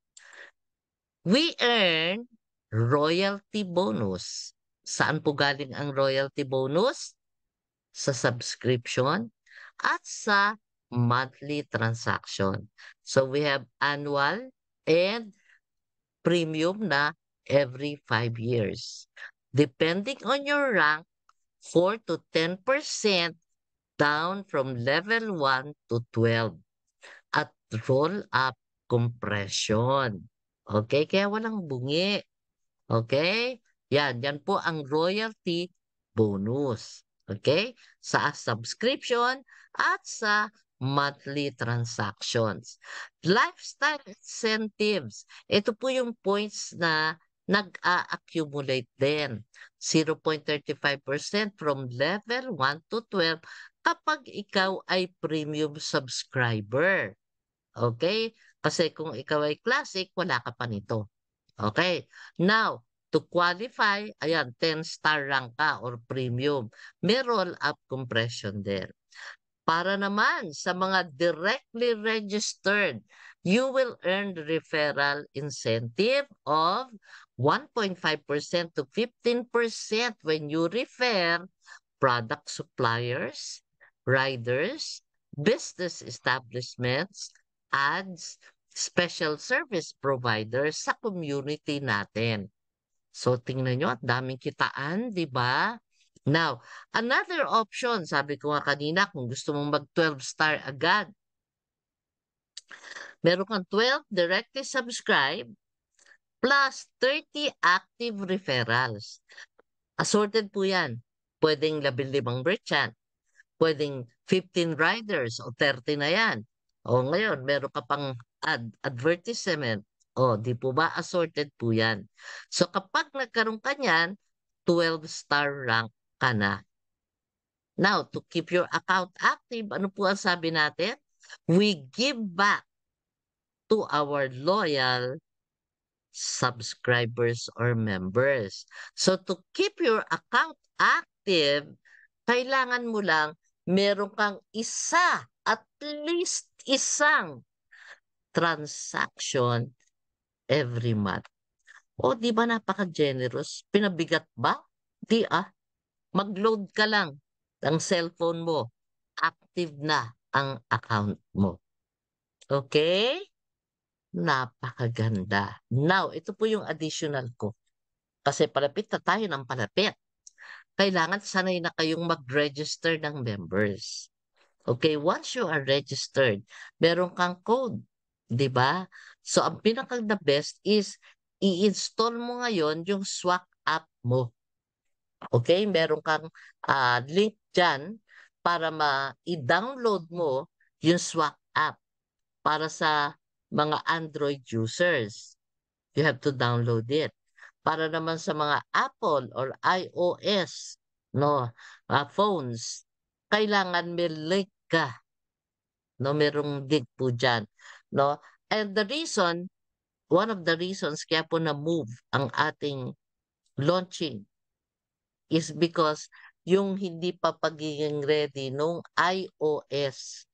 We earn royalty bonus. Saan po galing ang royalty bonus? Sa subscription at sa monthly transaction. So we have annual and premium na every 5 years depending on your rank, 4 to 10% down from level 1 to 12 at roll up compression. Okay? Kaya walang bungi. Okay? Yan. Yan po ang royalty bonus. Okay? Sa subscription at sa monthly transactions. Lifestyle incentives. Ito po yung points na nag-a-accumulate din. 0.35% from level 1 to 12 kapag ikaw ay premium subscriber. Okay? Kasi kung ikaw ay classic, wala ka pa nito. Okay? Now, to qualify, ayan, 10 star rank ka or premium. May roll-up compression there. Para naman sa mga directly registered, you will earn referral incentive of 1.5% to 15% when you refer product suppliers, riders, business establishments, ads, special service providers sa community natin. So tingnan nyo, at daming kitaan, di ba? Now, another option, sabi ko nga kanina, kung gusto mong mag-12 star agad, meron kang 12 directly subscribe plus 30 active referrals. Assorted po yan. Pwedeng 15 merchant, pwedeng 15 riders o 30 na yan. O ngayon, meron ka pang ad advertisement. O, di po ba? Assorted po yan. So kapag nagkaroon ka niyan, 12 star rank ka na. Now, to keep your account active, ano po ang sabi natin? We give back to our loyal subscribers or members. So, to keep your account active, kailangan mo lang meron kang isa, at least isang transaction every month. O, di ba napaka-generous? Pinabigat ba? Di ah. Mag-load ka lang ng cellphone mo. Active na ang account mo. Okay? Napakaganda. Now, ito po yung additional ko. Kasi palapit na tayo ng palapit. Kailangan sanay na kayong mag-register ng members. Okay, once you are registered, meron kang code, 'di ba? So ang pinaka the best is i-install mo ngayon yung Swak app mo. Okay, meron kang uh, link dyan para ma-download mo yung Swak app para sa mga Android users. You have to download it. Para naman sa mga Apple or iOS no uh, phones, kailangan may link ka. No, merong link po dyan. No? And the reason, one of the reasons kaya po na-move ang ating launching is because yung hindi pa pagiging ready nung iOS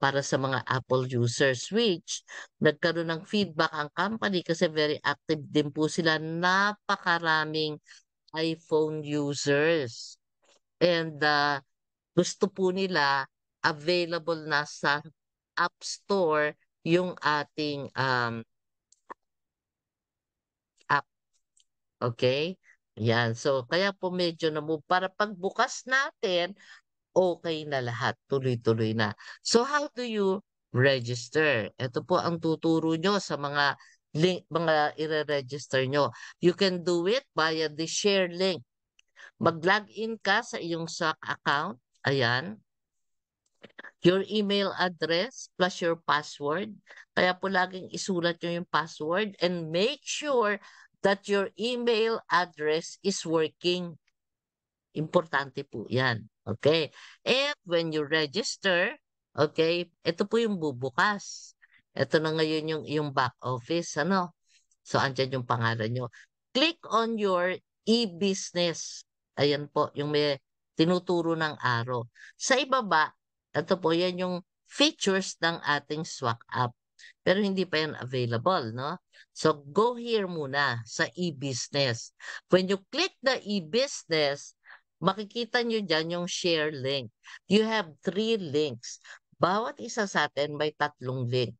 para sa mga Apple users which nagkaroon ng feedback ang company kasi very active din po sila napakaraming iPhone users and uh, gusto po nila available na sa App Store yung ating um, app. Okay? Yan. So, kaya po medyo na move. Para pagbukas natin, okay na lahat. Tuloy-tuloy na. So, how do you register? Ito po ang tuturo nyo sa mga link, mga ire-register nyo. You can do it via the share link. Mag-login ka sa iyong SAC account. Ayan. Your email address plus your password. Kaya po laging isulat nyo yung password and make sure that your email address is working. Importante po yan. Okay? And when you register, okay, ito po yung bubukas. Ito na ngayon yung, yung back office. Ano? So, andyan yung pangalan nyo. Click on your e-business. Ayan po, yung may tinuturo ng araw. Sa ibaba, ito po, yan yung features ng ating Swak app pero hindi pa yan available, no? So go here muna sa e-business. When you click the e-business, makikita nyo dyan yung share link. You have three links. Bawat isa sa atin may tatlong link.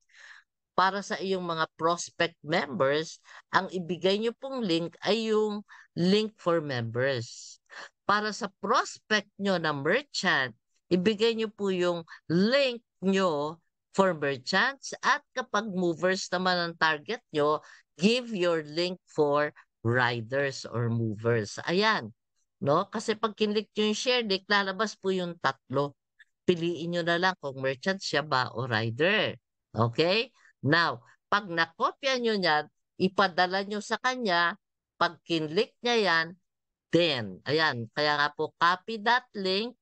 Para sa iyong mga prospect members, ang ibigay nyo pong link ay yung link for members. Para sa prospect nyo na merchant, ibigay nyo po yung link nyo For merchants at kapag movers naman ang target nyo, give your link for riders or movers. Ayan. No? Kasi pag kinlik nyo yung share link, lalabas po yung tatlo. Piliin nyo na lang kung merchant siya ba o rider. Okay? Now, pag nakopya nyo yan, ipadala nyo sa kanya, pag kinlik niya yan, then, ayan, kaya nga po, copy that link,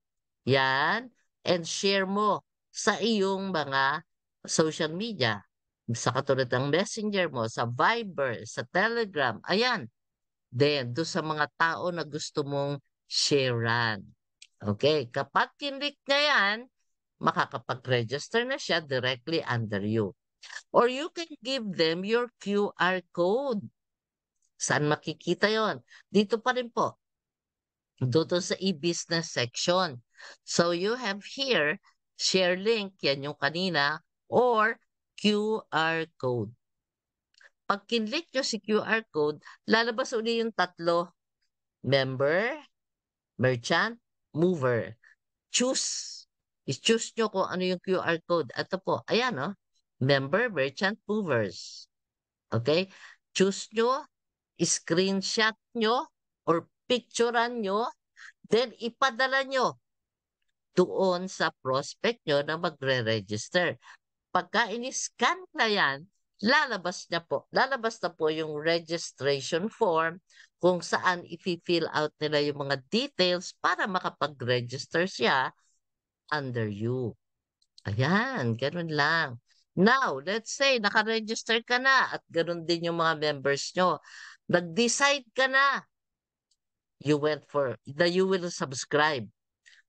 yan, and share mo sa iyong mga social media. Sa katulad ng messenger mo, sa Viber, sa Telegram, ayan. Then, do sa mga tao na gusto mong sharean. Okay, kapag kinlik niya yan, makakapag-register na siya directly under you. Or you can give them your QR code. Saan makikita yon? Dito pa rin po. Doon sa e-business section. So you have here Share link, yan yung kanina, or QR code. Pag kinlik nyo si QR code, lalabas ulit yung tatlo. Member, merchant, mover. Choose. I-choose nyo kung ano yung QR code. Ito po, ayan o. Oh. Member, merchant, movers. Okay? Choose nyo, screenshot nyo, or picturean nyo, then ipadala nyo doon sa prospect nyo na magre-register. Pagka in-scan na yan, lalabas na po, lalabas na po yung registration form kung saan i-fill out nila yung mga details para makapag-register siya under you. Ayan, ganun lang. Now, let's say naka-register ka na at ganun din yung mga members nyo. Nag-decide ka na. You went for, that you will subscribe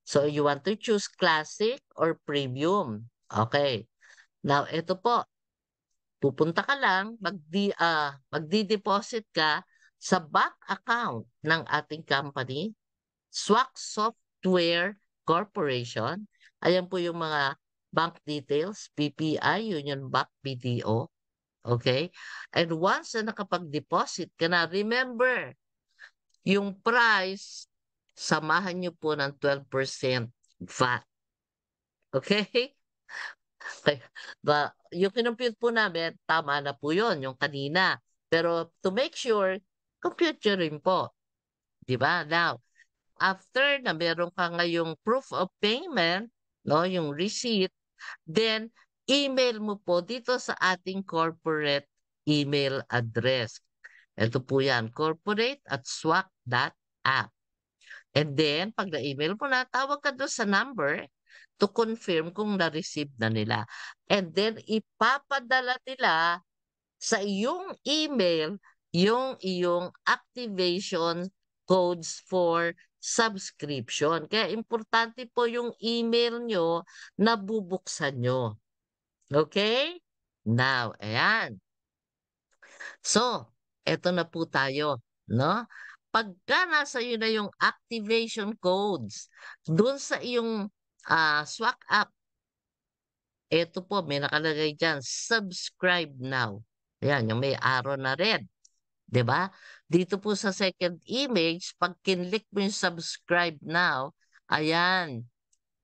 So, you want to choose classic or premium. Okay. Now, ito po. Pupunta ka lang, magdi, uh, ah, magdi-deposit ka sa bank account ng ating company, Swak Software Corporation. Ayan po yung mga bank details, PPI, Union Bank, BDO. Okay? And once na nakapag-deposit ka na, remember, yung price samahan nyo po ng 12% VAT. Okay? But yung kinompute po namin, tama na po yon yung kanina. Pero to make sure, compute nyo rin po. Di ba? Now, after na meron ka ngayong proof of payment, no, yung receipt, then email mo po dito sa ating corporate email address. Ito po yan, corporate at swak.app. And then, pag na-email mo na, tawag ka doon sa number to confirm kung na-receive na nila. And then, ipapadala nila sa iyong email yung iyong activation codes for subscription. Kaya importante po yung email nyo na bubuksan nyo. Okay? Now, ayan. So, eto na po tayo, no? pagka nasa iyo na yung activation codes doon sa iyong uh, swak app, ito po, may nakalagay dyan, subscribe now. Ayan, yung may arrow na red. ba? Diba? Dito po sa second image, pag kinlik mo yung subscribe now, ayan,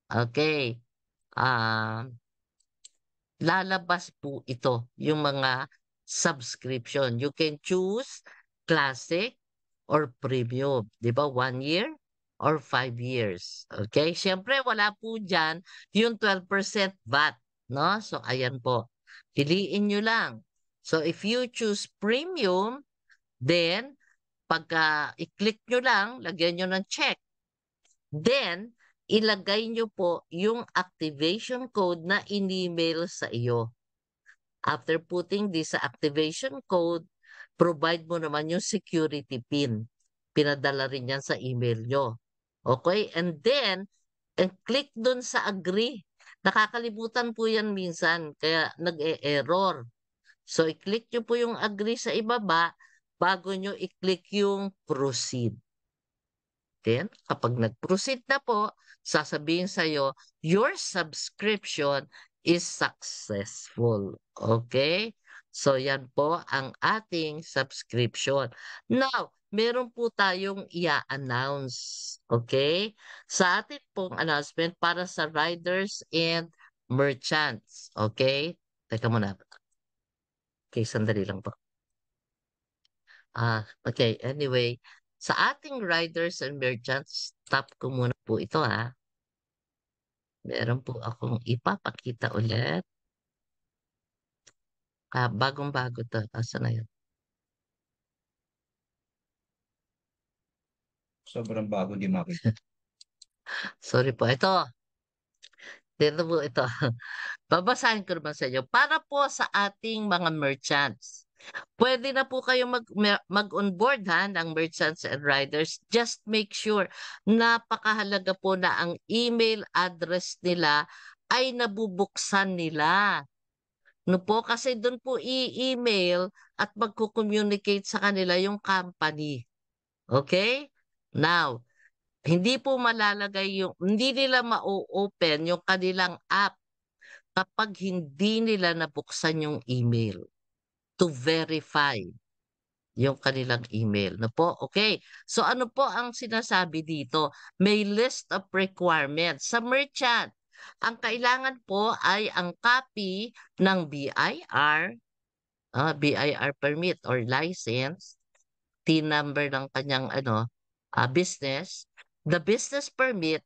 okay, uh, lalabas po ito, yung mga subscription. You can choose classic, or premium. Di ba? One year or five years. Okay? Siyempre, wala po dyan yung 12% VAT. No? So, ayan po. Piliin nyo lang. So, if you choose premium, then, pagka uh, i-click nyo lang, lagyan nyo ng check. Then, ilagay nyo po yung activation code na in-email sa iyo. After putting this activation code, provide mo naman yung security pin. Pinadala rin yan sa email nyo. Okay? And then, and click dun sa agree. Nakakalimutan po yan minsan, kaya nag-e-error. So, i-click nyo po yung agree sa ibaba bago nyo i-click yung proceed. Then, kapag nag-proceed na po, sasabihin sa'yo, your subscription is successful. Okay? So yan po ang ating subscription. Now, meron po tayong i-announce, okay? Sa ating pong announcement para sa riders and merchants, okay? Teka muna. Okay, sandali lang po. Ah, okay, anyway, sa ating riders and merchants, stop ko muna po ito ha. Ah. Meron po akong ipapakita ulit. Ah, bagong-bago to. Asa na yun? Sobrang bago, di makita. Sorry po. Ito. Dito po ito. Babasahin ko naman sa inyo. Para po sa ating mga merchants. Pwede na po kayo mag, mag-onboard ha ng merchants and riders. Just make sure napakahalaga po na ang email address nila ay nabubuksan nila No po, kasi doon po i-email at magko-communicate sa kanila yung company. Okay? Now, hindi po malalagay yung, hindi nila ma-open yung kanilang app kapag hindi nila nabuksan yung email to verify yung kanilang email. No po? Okay. So ano po ang sinasabi dito? May list of requirements. Sa merchant, ang kailangan po ay ang copy ng BIR, uh, ah, BIR permit or license, TIN number ng kanyang ano, uh, business, the business permit,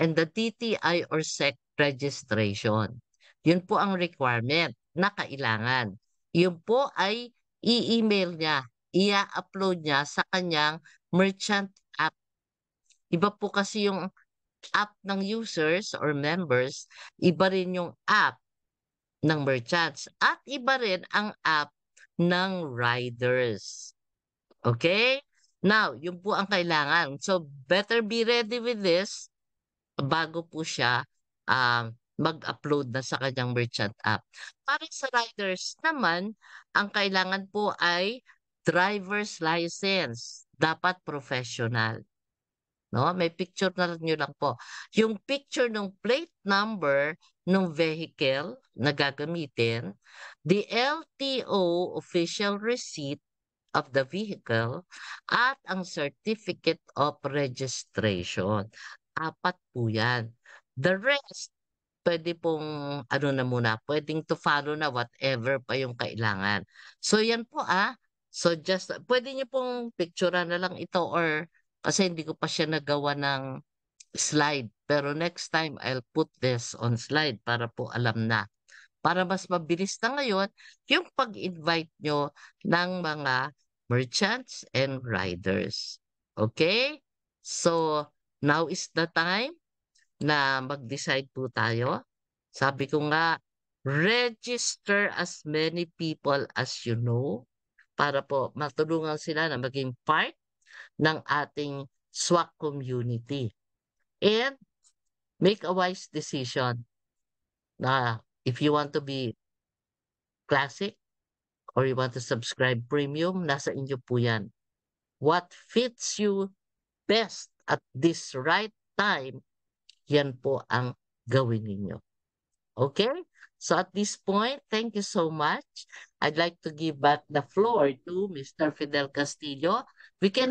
and the DTI or SEC registration. Yun po ang requirement na kailangan. Yun po ay i-email niya, i-upload niya sa kanyang merchant app. Iba po kasi yung app ng users or members, iba rin yung app ng merchants at iba rin ang app ng riders. Okay? Now, yun po ang kailangan. So, better be ready with this bago po siya uh, mag-upload na sa kanyang merchant app. Para sa riders naman, ang kailangan po ay driver's license. Dapat professional. No? May picture na nyo lang po. Yung picture ng plate number ng vehicle na gagamitin, the LTO official receipt of the vehicle, at ang certificate of registration. Apat po yan. The rest, pwede pong ano na muna, pwedeng to follow na whatever pa yung kailangan. So yan po ah. So just, pwede niyo pong picture na lang ito or kasi hindi ko pa siya nagawa ng slide. Pero next time, I'll put this on slide para po alam na. Para mas mabilis na ngayon, yung pag-invite nyo ng mga merchants and riders. Okay? So, now is the time na mag-decide po tayo. Sabi ko nga, register as many people as you know para po matulungan sila na maging part ng ating SWAC community. And make a wise decision na if you want to be classic or you want to subscribe premium, nasa inyo po yan. What fits you best at this right time, yan po ang gawin ninyo. Okay? So at this point, thank you so much. I'd like to give back the floor to Mr. Fidel Castillo. We can